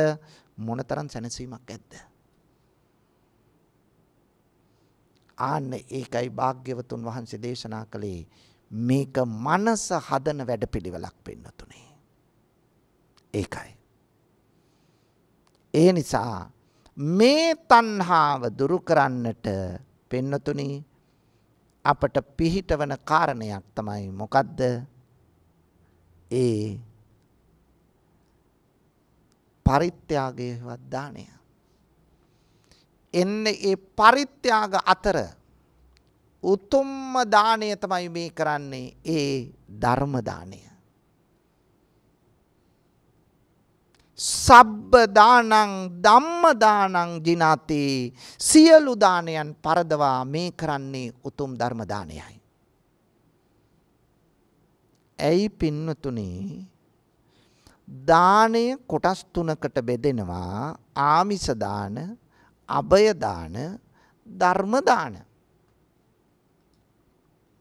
C: මොනතරම් සැනසීමක් ඇද්ද ආන්න ඒකයි භාග්‍යවතුන් වහන්සේ දේශනා කළේ මේක මනස හදන වැඩපිළිවෙලක් පෙන්වතුනේ ඒකයි. ඒ නිසා මේ තණ්හාව දුරු කරන්නට පෙන්නතුනි අපට පිහිටවන කාරණයක් තමයි මොකද්ද? ඒ පරිත්‍යාගයවත් දාණය. එන්නේ ඒ පරිත්‍යාග අතර උතුම්ම දාණය තමයි මේ කරන්නේ ඒ ධර්ම දාණය. සබ්බ දානං ධම්ම දානං ජිනාති සියලු දානයන් පරදවා මේ කරන්නේ උතුම් ධර්ම දානයයි. ඇයි පින්නතුනි දානය කොටස් තුනකට බෙදෙනවා ආමිස දාන, අබය දාන, ධර්ම දාන.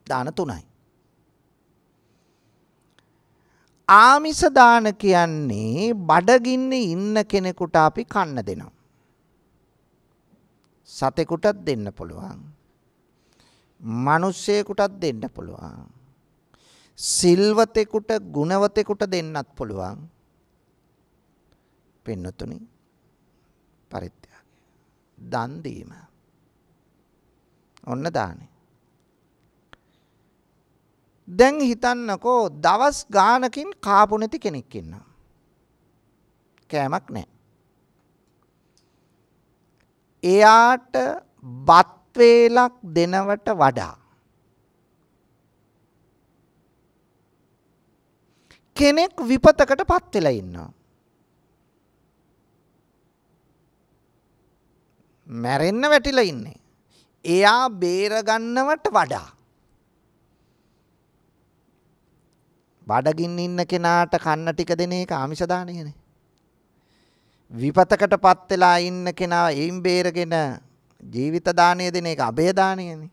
C: දාන තුනයි. ආමිස දාන කියන්නේ බඩගින්නේ ඉන්න කෙනෙකුට අපි කන්න දෙනවා. සතෙකුටත් දෙන්න පුළුවන්. මිනිස්සෙකුටත් දෙන්න පුළුවන්. සිල්වතෙකුට ගුණවතෙකුට දෙන්නත් පුළුවන්. පින්නතුනි පරිත්‍යාගය. දන් දීම. ඔන්න දානේ. දැන් හිතන්නකෝ දවස් ගානකින් කාපු නැති කෙනෙක් ඉන්නවා. කෑමක් නැහැ. එයාට බත් වේලක් දෙනවට වඩා කෙනෙක් විපතකටපත් වෙලා ඉන්නවා. මැරෙන්න වැටිලා ඉන්නේ. එයා බේරගන්නවට වඩා බඩගින්න ඉන්න කෙනාට කන්න ටික දෙන එක ආමිෂ දාණයනේ. විපතකටපත් වෙලා ඉන්න කෙනා එයින් බේරගෙන ජීවිත දාණය දෙන එක අබේ දාණයනේ.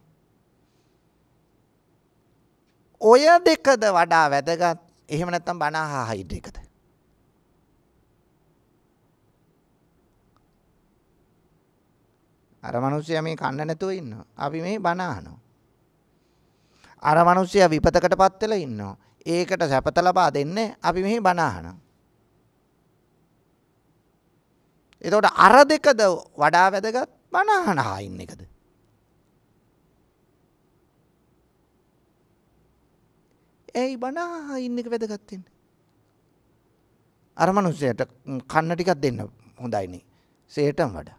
C: ඔය දෙකද වඩා වැදගත්. එහෙම නැත්නම් බණ අහා හයිඩ් එකද? අර මිනිස්සයා මේ කන්න නැතුව ඉන්නවා. අපි මේ බණ අහනවා. අර මිනිස්සයා විපතකටපත් වෙලා ඉන්නවා. ඒකට සැපත ලබා දෙන්නේ අපි මෙහි බණ එතකොට අර දෙකද වඩා වැදගත් බණ අහන අයින් එකද? ඇයි බණ අහින්න එක වැදගත් වෙන්නේ? අර මිනිස්සයාට කන්න ටිකක් දෙන්න හොඳයිනේ. සේටම වඩා.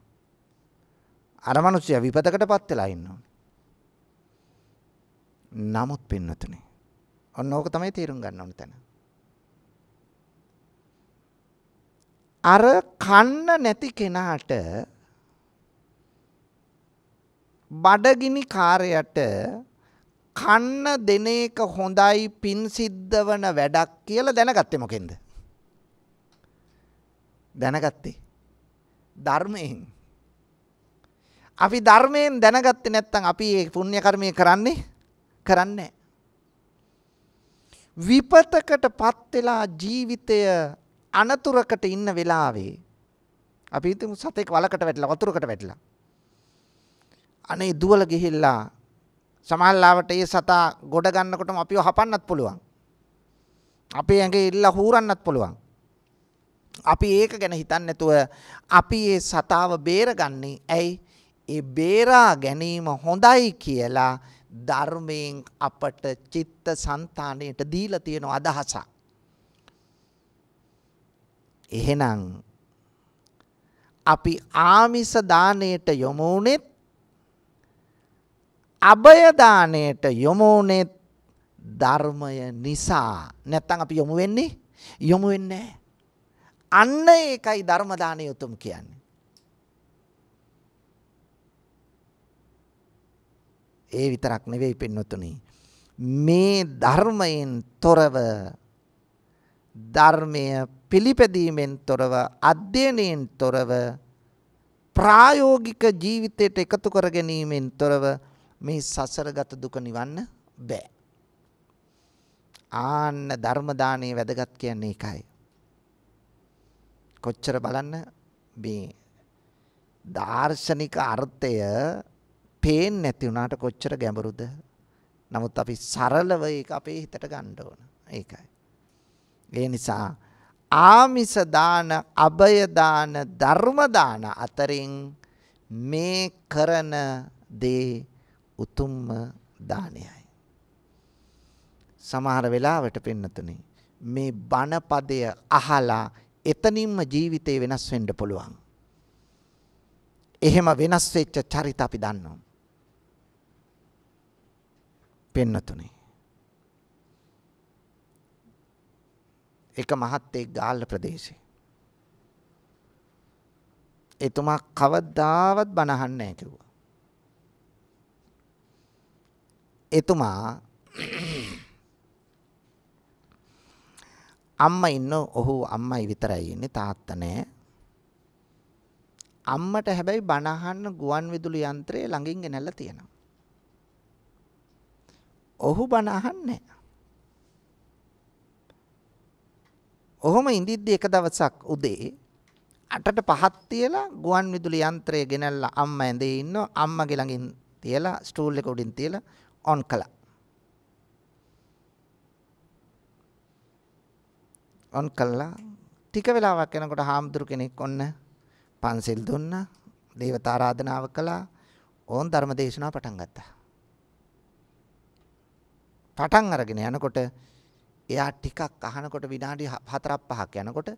C: අර මිනිස්සයා විපතකටපත් වෙලා ඉන්නවා. නමුත් පින්නතුනේ ඔන්න ඕක තමයි තේරුම් ගන්න ඕන තැන. අර කන්න නැති කෙනාට බඩගිනි කාර්යයට කන්න දෙන එක හොඳයි පින් සිද්ධවන වැඩක් කියලා දැනගත්තේ මොකෙන්ද? දැනගත්තේ ධර්මයෙන්. අපි ධර්මයෙන් දැනගත්තේ නැත්නම් අපි මේ පුණ්‍ය කර්මය කරන්නේ කරන්නේ විපතකට පත් වෙලා ජීවිතය අනතුරකට ඉන්න වෙලාවේ අපි හිතමු සතෙක් වලකට වැටිලා වතුරකට වැටිලා අනේ දුවල ගිහිල්ලා සමහරවිට ඒ සතා ගොඩ ගන්නකොටම අපිව හපන්නත් පුළුවන් අපේ ඇඟේ ඉල්ලා හූරන්නත් පුළුවන් අපි ඒක ගැන හිතන්නේ නැතුව අපි ඒ සතාව බේරගන්නේ ඇයි ඒ බේරා ගැනීම හොඳයි කියලා ධර්මයෙන් අපට චිත්ත સંතාණයට දීලා තියෙන අදහසක්. එහෙනම් අපි ආමිස දාණයට යොමු වුනේත් අබය දාණයට යොමු වුනේත් ධර්මය නිසා. නැත්තම් අපි යොමු වෙන්නේ යොමු වෙන්නේ අන්න ඒකයි ධර්ම දාණය උතුම් කියන්නේ. ඒ විතරක් නෙවෙයි පින්නතුනි. මේ ධර්මයෙන් තොරව ධර්මය පිළිපැදීමෙන් තොරව අධ්‍යයනයෙන් තොරව ප්‍රායෝගික ජීවිතයට එකතු කර ගැනීමෙන් තොරව මේ සසරගත දුක නිවන්න බෑ. ආන්න ධර්ම දානයේ වැදගත් කියන්නේ ඒකයි. කොච්චර බලන්න මේ දාර්ශනික අර්ථය පේන්නේ නැති වුණාට කොච්චර ගැඹුරුද? නමුත් අපි සරලව ඒක අපේ හිතට ගන්න ඕන. ඒකයි. ඒ නිසා ආමිස දාන, අබය දාන, ධර්ම දාන අතරින් මේ කරන දේ උතුම්ම දානයයි. සමහර වෙලාවට පින්නතුනි මේ බණ පදය අහලා එතනින්ම ජීවිතේ වෙනස් වෙන්න පුළුවන්. එහෙම වෙනස් වෙච්ච චරිත අපි දන්නවා. පින්නතුනි. එක මහත්තයෙක් ගාල්ල ප්‍රදේශේ. එතුමා කවදාවත් බණ අහන්නේ නැහැ එතුමා අම්මා ඉන්න ඔහු අම්මයි විතරයි ඉන්නේ තාත්තා නෑ අම්මට හැබැයි බණ අහන්න ගුවන් විදුලි යන්ත්‍රය ළඟින් ගෙනල්ලා තියෙනවා ඔහු බණ අහන්නේ ඔහොම ඉඳිද්දි එක දවසක් උදේ අටට පහක් තියලා ගුවන් විදුලි යන්ත්‍රය ගෙනල්ලා අම්මා ඇඳේ ඉන්නවා අම්මගේ ළඟින් තියලා ස්ටූල් එක උඩින් තියලා ඔන් කළා. ඔන් කළා ටික වෙලාවක් යනකොට හාමුදුරු කෙනෙක් ඔන්න පන්සල් දුන්නා දේවතා ආරාධනාව කළා ඕන් ධර්ම දේශනාව පටන් ගත්තා. පටන් අරගෙන යනකොට එයා ටිකක් අහනකොට විනාඩි 4ක් 5ක් යනකොට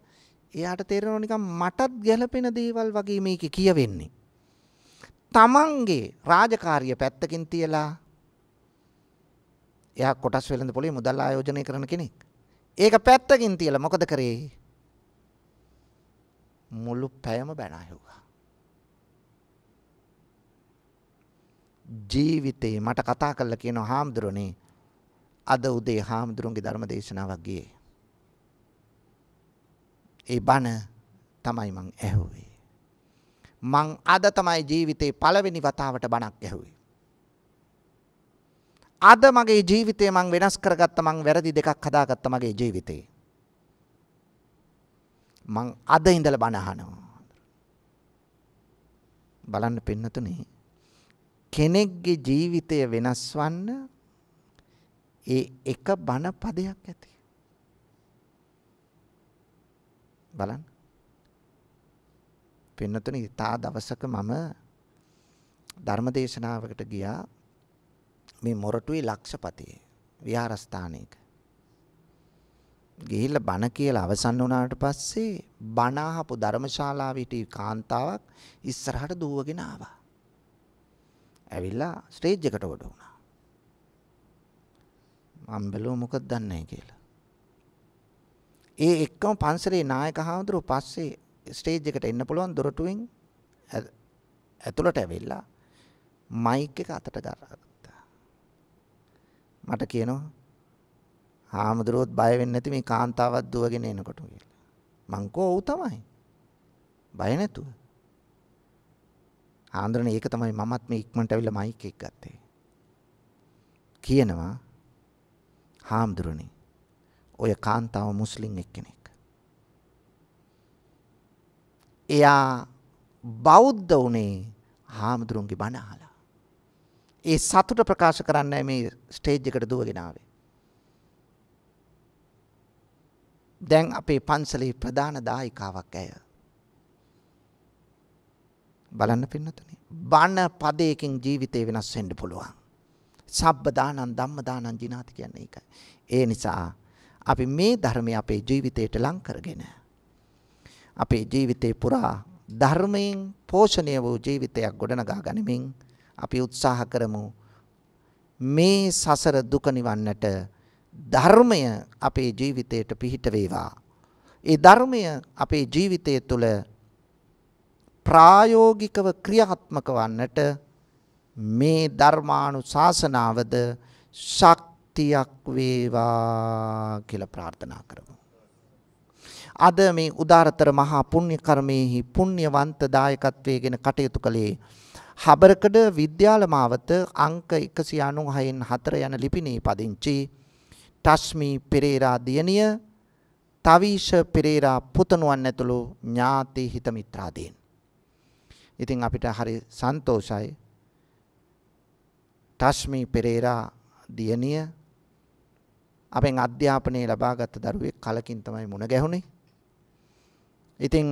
C: එයාට තේරෙනවා නිකන් මටත් ගැළපෙන දේවල් වගේ මේක කියවෙන්නේ. තමන්ගේ රාජකාරිය පැත්තකින් තියලා එයා කොටස් වෙළඳ පොලේ මුදල් ආයෝජනය කරන කෙනෙක්. ඒක පැත්තකින් තියලා මොකද කරේ? මුළු පැයම බැන ඇහුවා. ජීවිතේ මට කතා කරලා කියන හාමුදුරනේ අද උදේ හාමුදුරුවන්ගේ ධර්ම දේශනාවක් ගියේ. ඒ බණ තමයි මං ඇහුවේ. මං අද තමයි ජීවිතේ පළවෙනි වතාවට බණක් ඇහුවේ. අද මගේ ජීවිතේ මං වෙනස් කරගත්ත මං වැරදි දෙකක් හදාගත්ත මගේ ජීවිතේ. මං අද ඉඳලා බණ අහනවා. බලන්න පින්නතුනේ කෙනෙක්ගේ ජීවිතය වෙනස් වන්න ඒ එක බණ පදයක් ඇති. බලන්න. පින්නතුනි තා දවසක මම ධර්මදේශනාවකට ගියා මේ මොරටුවේ ලක්ෂපතියේ විහාරස්ථානයක. ගිහිල්ලා බණ කියලා අවසන් වුණාට පස්සේ බණ අහපු ධර්මශාලාවේ හිටි කාන්තාවක් ඉස්සරහට දුවගෙන ආවා. ඇවිල්ලා ස්ටේජ් එකට වඩ වුණා. මම බැලුව මොකක්ද දන්නේ කියලා. ඒ එක්කම පන්සලේ නායක හාමුදුරුවෝ පස්සේ ස්ටේජ් එකට එන්න පුළුවන් දොරටුවෙන් ඇතුළට ඇවිල්ලා මයික් එක අතට ගත්තා. මට කියනවා හාමුදුරුවොත් බය වෙන්නේ නැති මේ කාන්තාවක් දුවගෙන එනකොට කියලා. මං කෝ ඔව් තමයි. බය නැතුව. ආන්දරණ ඒක තමයි මමත් මේ ඉක්මනට ඇවිල්ලා මයික් එක ගත්තේ. කියනවා හාමුදුරනි ඔය කාන්තාව මුස්ලිම් එක්කෙනෙක්. එයා බෞද්ධ වුණේ හාමුදුරුන්ගේ බණ අහලා. ඒ සතුට ප්‍රකාශ කරන්න මේ ස්ටේජ් එකට දුවගෙන ආවේ. දැන් අපේ පන්සලේ ප්‍රධාන දායකාවක් ඇය. බලන්න පින්නතුනේ. බණ පදයකින් ජීවිතේ වෙනස් වෙන්න පුළුවන්. සබ්බ දානං ධම්ම දානං ජිනාති කියන්නේ ඒකයි. ඒ නිසා අපි මේ ධර්මය අපේ ජීවිතයට ලං කරගෙන අපේ ජීවිතේ පුරා ධර්මයෙන් පෝෂණය වූ ජීවිතයක් ගොඩනගා ගනිමින් අපි උත්සාහ කරමු මේ සසර දුක නිවන්නට ධර්මය අපේ ජීවිතයට පිහිට වේවා. ඒ ධර්මය අපේ ජීවිතය තුළ ප්‍රායෝගිකව ක්‍රියාත්මක වන්නට මේ ධර්මානුශාසනාවද ශක්තියක් වේවා කියලා ප්‍රාර්ථනා කරමු. අද මේ උදාරතර මහා පුණ්‍ය කර්මයේහි පුණ්‍යවන්ත දායකත්වයේ ගැන කටයුතු කළේ හබරකඩ විද්‍යාල මාවත අංක 196න් 4 යන ලිපිනේ පදිංචි ටස්මි පෙරේරා දියණිය තවීෂ පෙරේරා පුතණුවන් ඇතුළු ඥාති හිත මිත්‍රාදීන්. ඉතින් අපිට හරි සන්තෝෂයි තස්මී පෙරේරා දියණිය අපෙන් අධ්‍යාපනය ලබාගත් දරුවෙක් කලකින් තමයි මුණ ගැහුණේ. ඉතින්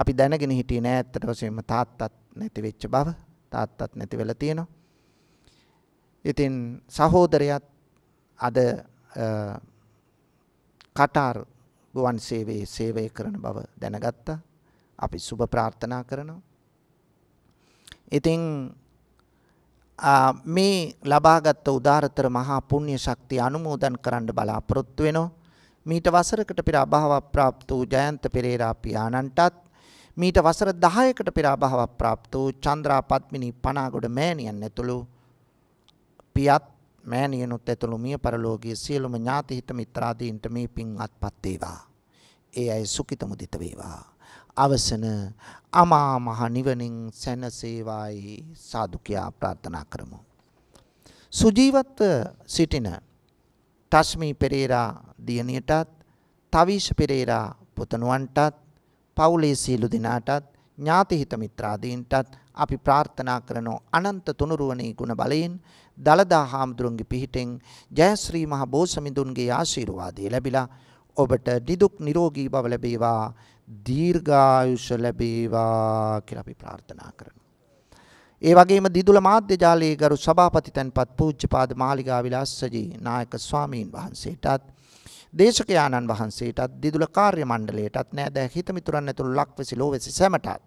C: අපි දැනගෙන හිටියේ නෑ ඇත්තට වශයෙන්ම තාත්තත් නැති වෙච්ච බව. තාත්තත් නැති වෙලා තියෙනවා. ඉතින් සහෝදරයත් අද කටාර් ගුවන් සේවයේ සේවය කරන බව දැනගත්තා. අපි සුබ ප්‍රාර්ථනා කරනවා. ඉතින් මේ ලබාගත් උදාරතර මහා පුණ්‍ය ශක්තිය අනුමෝදන් කරන්න බලාපොරොත්තු වෙනවා. මීට වසරකට පෙර අභාව ප්‍රාප්ත වූ ජයන්ත පෙරේරා පියාණන්ටත් මීට වසර 10කට පෙර අභාව ප්‍රාප්ත වූ චන්ද්‍රා පත්මිනී පනාගොඩ මෑණියන් ඇතුළු පියත් මෑණියනුත් ඇතුළු මිය පරලෝකයේ සියලුම ඥාති හිත මිත්‍රාදීන්ට මේ පින් අත්පත් වේවා. ඒ අය සුඛිත මුදිත වේවා. අවසන අමා මහ නිවනින් සැනසේවායි සාදු කියා ප්‍රාර්ථනා කරමු. සුජීවත්ව සිටින තස්මී පෙරේරා දියණියටත් තවීෂ පෙරේරා පුතණුවන්ටත් පවුලේ සියලු දෙනාටත් ඥාති හිත මිත්‍රාදීන්ටත් අපි ප්‍රාර්ථනා කරන අනන්ත තුනුරුවනේ ගුණ බලයෙන් දලදා හාමුදුරන්ගේ පිහිටෙන් ජයශ්‍රී මහ බෝසමිඳුන්ගේ ආශිර්වාදය ලැබිලා ඔබට නිදුක් නිරෝගී බව ලැබේවා දීර්ඝායුෂ ලැබේවා කියලා අපි ප්‍රාර්ථනා කරනවා. ඒ වගේම දිදුල මාධ්‍ය ජාලයේ ගරු සභාපති තැන්පත් පූජ්‍යපාද මාලිගා විලාසජී නායක ස්වාමීන් වහන්සේටත් දේශකයාණන් වහන්සේටත් දිදුල කාර්ය මණ්ඩලයටත් නෑදෑ හිතමිතුරන් ඇතුළු ලක්වැසි ලෝවැසි සැමටත්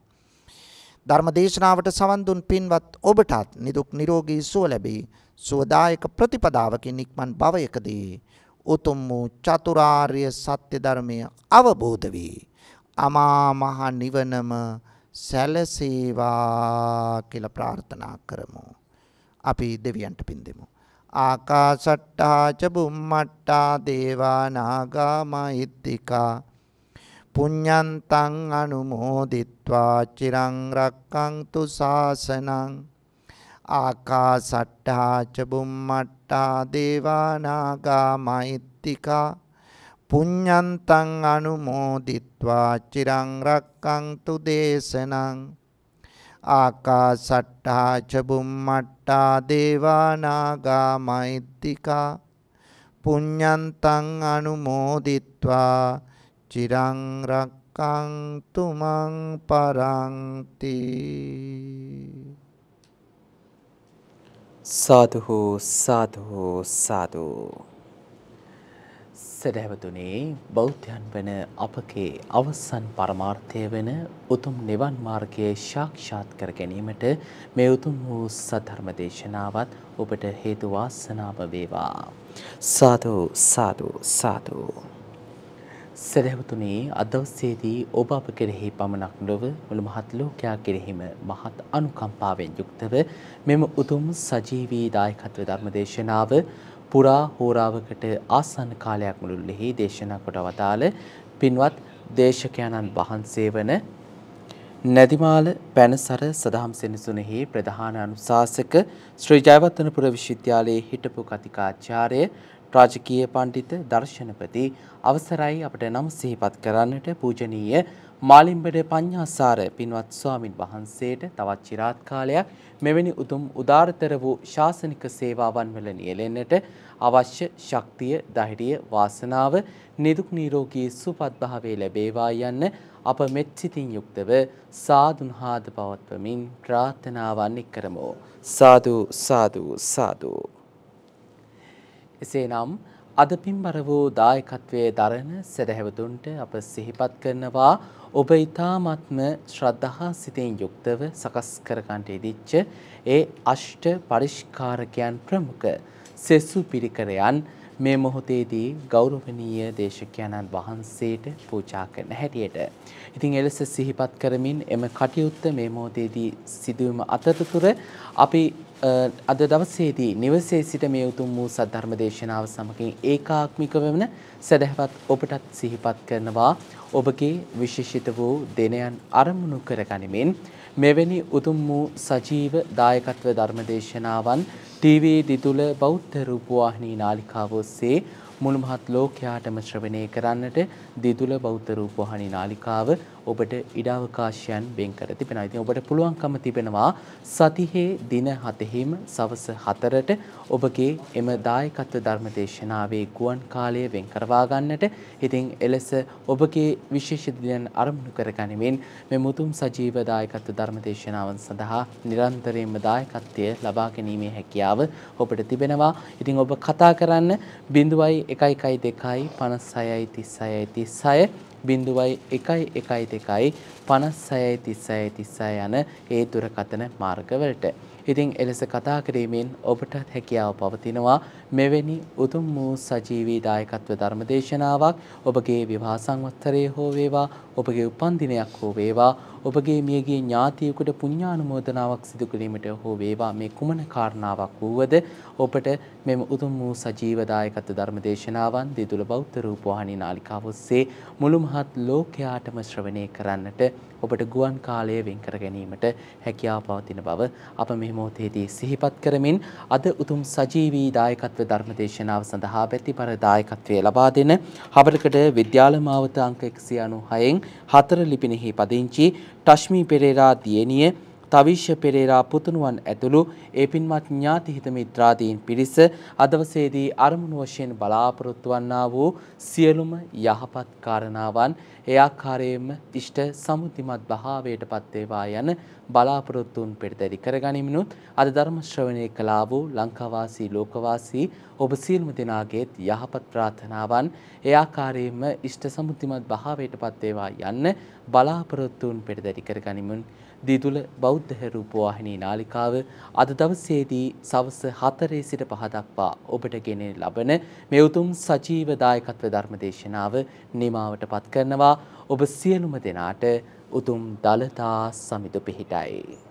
C: ධර්ම දේශනාවට සවන් දුන් පින්වත් ඔබටත් නිදුක් නිරෝගී සුව ලැබේ සුවදායක ප්‍රතිපදාවකින් ඉක්මන් භවයකදී උතුම් වූ චතුරාර්ය සත්‍ය ධර්මය අවබෝධ වේ. අමා මහ නිවනම සැලසේවා කියලා ප්‍රාර්ථනා කරමු. අපි දෙවියන්ට
B: පින් දෙමු. ආකාසට්ටා ච බුම්මට්ටා දේවා නාග මහිත්‍තිකා පුඤ්ඤන්තං අනුමෝදිත්වා චිරං රක්කන්තු සාසනං ආකාසට්ටා චබුම්මට්ටා දේවානාගා මෛත්‍තිකා පුඤ්ඤන්තං අනුමෝදිත්වා චිරං රක්කන්තු දේශනං ආකාසට්ටා චබුම්මට්ටා දේවානාගා මෛත්‍තිකා පුඤ්ඤන්තං අනුමෝදිත්වා චිරං රක්කන්තු මං පරන්ති
A: සාධහෝ සාධහෝ සාධූ. සැඩැවතුනේ බෞද්ධයන් වන අපගේ අවසන් පරමාර්ථය වන උතුම් නිවන් මාර්ගයේ ශාක්ෂාත් කර ගැනීමට මේ උතුම් වූ සධර්ම දේශනාවත් ඔබට හේතු වාසනාව වේවා. සාධූ සාධූ සාධූ. සැදැවතුනේ අදවස්සේදී ඔබ අප කෙරෙහි පමණක් නොව මුළු මහත් ලෝකයා කෙරෙහිම මහත් අනුකම්පාවෙන් යුක්තව මෙම උතුම් සජීවී දායකත්ව ධර්මදේශනාව පුරා හෝරාවකට ආසන්න කාලයක් මුළුල්ලෙහි දේශනා කොට වදාළ පින්වත් දේශකයන්න් වහන්සේ වන නැදිමාල පැනසර සදහම් සෙනසුනෙහි ප්‍රධාන අනුශාසක ශ්‍රී ජයවර්ධනපුර විශ්වවිද්‍යාලයේ හිටපු කතිකාචාර්ය රාජකීය පණ්ඩිත දර්ශනපති අවසරයි අපට නම් සිහිපත් කරන්නට පූජනීය මාලිම්බෙඩ පඤ්ඤාසාර පින්වත් ස්වාමින් වහන්සේට තවත් চিරාත් කාලයක් මෙවැනි උතුම් උදාරතර වූ ශාසනික සේවාවන් වල නියැලෙන්නට අවශ්‍ය ශක්තිය, ධෛර්යය, වාසනාව, නිදුක් නිරෝගී සුවපත් භාවයේ ලැබේවා යන්න අප මෙත් සිතින් යුක්තව සාදුන් හාද පවත්වමින් ප්‍රාර්ථනාවන් එක් කරමු. සාදු සාදු සාදු එසේනම් අද පින්බර වූ දායකත්වයේ දරන සැදැහැවතුන්ට අප සිහිපත් කරනවා ඔබ ඊ타මත්ම ශ්‍රද්ධහා සිතින් යුක්තව සකස් කරගන්නට ඉදිච්ච ඒ අෂ්ට පරිෂ්කාරකයන් ප්‍රමුඛ සෙසු පිරිකරයන් මේ මොහොතේදී ගෞරවනීය දේශකයන්න් වහන්සේට පූජා කරන හැටියට. ඉතින් එලෙස සිහිපත් කරමින් එම කටයුත්ත මේ මොහොතේදී සිදුවීම අතරතුර අපි අද දවසේදී නිවසේ සිට මේ උතුම් වූ සද්ධර්ම දේශනාව සමගින් ඒකාත්මික වෙන සදහවත් ඔබටත් සිහිපත් කරනවා ඔබගේ විශේෂිත වූ දිනයන් අරමුණු කරගනිමින් මෙවැනි උතුම් වූ සජීව දායකත්ව ධර්ම දේශනාවන් ටීවී දිතුල බෞද්ධ රූපවාහිනී නාලිකාව ඔස්සේ මුළු මහත් ලෝකයාටම ශ්‍රවණය කරන්නට දිතුල බෞද්ධ රූපවාහිනී නාලිකාව ඔබට ඉඩාවකාශයන් වෙන් කර තිබෙනවා. ඉතින් ඔබට පුළුවන්කම තිබෙනවා සතියේ දින 7හිම සවස් 4ට ඔබගේ එම දායකත්ව ධර්මදේශනාවේ ගුවන් කාලය වෙන් කරවා ගන්නට. ඉතින් එලෙස ඔබගේ විශේෂ දිනයන් අරමුණු කරගනිමින් මේ මුතුන් සජීව දායකත්ව ධර්මදේශනාවන් සඳහා නිරන්තරයෙන්ම දායකත්වය ලබා ගැනීමේ හැකියාව ඔබට තිබෙනවා. ඉතින් ඔබ කතා කරන්න 0.112 56 36 36 බිඳුවයි එකයි එකයි දෙකයි පනස් සයයි තිස්සයයි තිස්සා යන ඒ දුරකතන මාර්ගවලට. ඉතිං එලෙස කතා කිරීමෙන් ඔබටත් හැකියාව පවතිනවා මෙවැනි උතුම් වූ සජීවී දායකත්ව ධර්මදේශනාවක් ඔබගේ විවාසංවත්තරය හෝ වේවා ඔබගේ උපන්දිනයක් හෝ වේවා ඔබගේ මියගේ ඥාතියෙකුට පුණ්‍යානුමෝදනාවක් සිදු කිරීමට හෝ වේවා මේ කුමන කාරණාවක් වුවද ඔබට මෙම උතුම් වූ සජීවදායකත්ව ධර්ම දේශනාවන් දිදුල බෞද්ධ රූපවාහිනී නාලිකාව ඔස්සේ මුළු මහත් ලෝකයාටම ශ්‍රවණය කරන්නට ඔබට ගුවන් කාලය වෙන් කර ගැනීමට හැකියාව පවතින බව අප මේ මොහොතේදී සිහිපත් කරමින් අද උතුම් සජීවී දායකත්ව ධර්ම දේශනාව සඳහා පැතිපර දායකත්වය ලබා දෙන හවරකට විද්‍යාල මාවත අංක 196න් හතර ලිපිනෙහි පදිංචි ටශ්මි පෙරේරා දියණිය තවිශ්‍ය පෙරේරා පුතුණුවන් ඇතුළු ඒ පින්වත් ඥාතිහිත මිත්‍රාදීන් පිරිස අදවසේදී අරමුණු වශයෙන් බලාපොරොත්තු වන්නා වූ සියලුම යහපත් කාරණාවන් ඒ ආකාරයෙන්ම ඉෂ්ට සමුතිමත් භාවයට පත්වේවා යන බලාපොරොත්තුන් පෙරදරි කරගනිමිනුත් අද ධර්ම ශ්‍රවණය කළා වූ ලංකාවාසී ලෝකවාසී ඔබ සියලුම දෙනාගේත් යහපත් ප්‍රාර්ථනාවන් ඒ ආකාරයෙන්ම ඉෂ්ට සමුතිමත් භාවයට පත්වේවා යන්න බලාපොරොත්තුන් පෙරදරි කරගනිමින් දීතුල බෞද්ධ රූපවාහිනී නාලිකාව අද දවසේදී සවස 4 සිට 5 දක්වා ඔබට ගෙන ලබන මේ උතුම් සජීව දායකත්ව ධර්මදේශනාව නිමාවටපත් කරනවා ඔබ සියලුම දෙනාට උතුම් දලතා සමිඳු පිහිටයි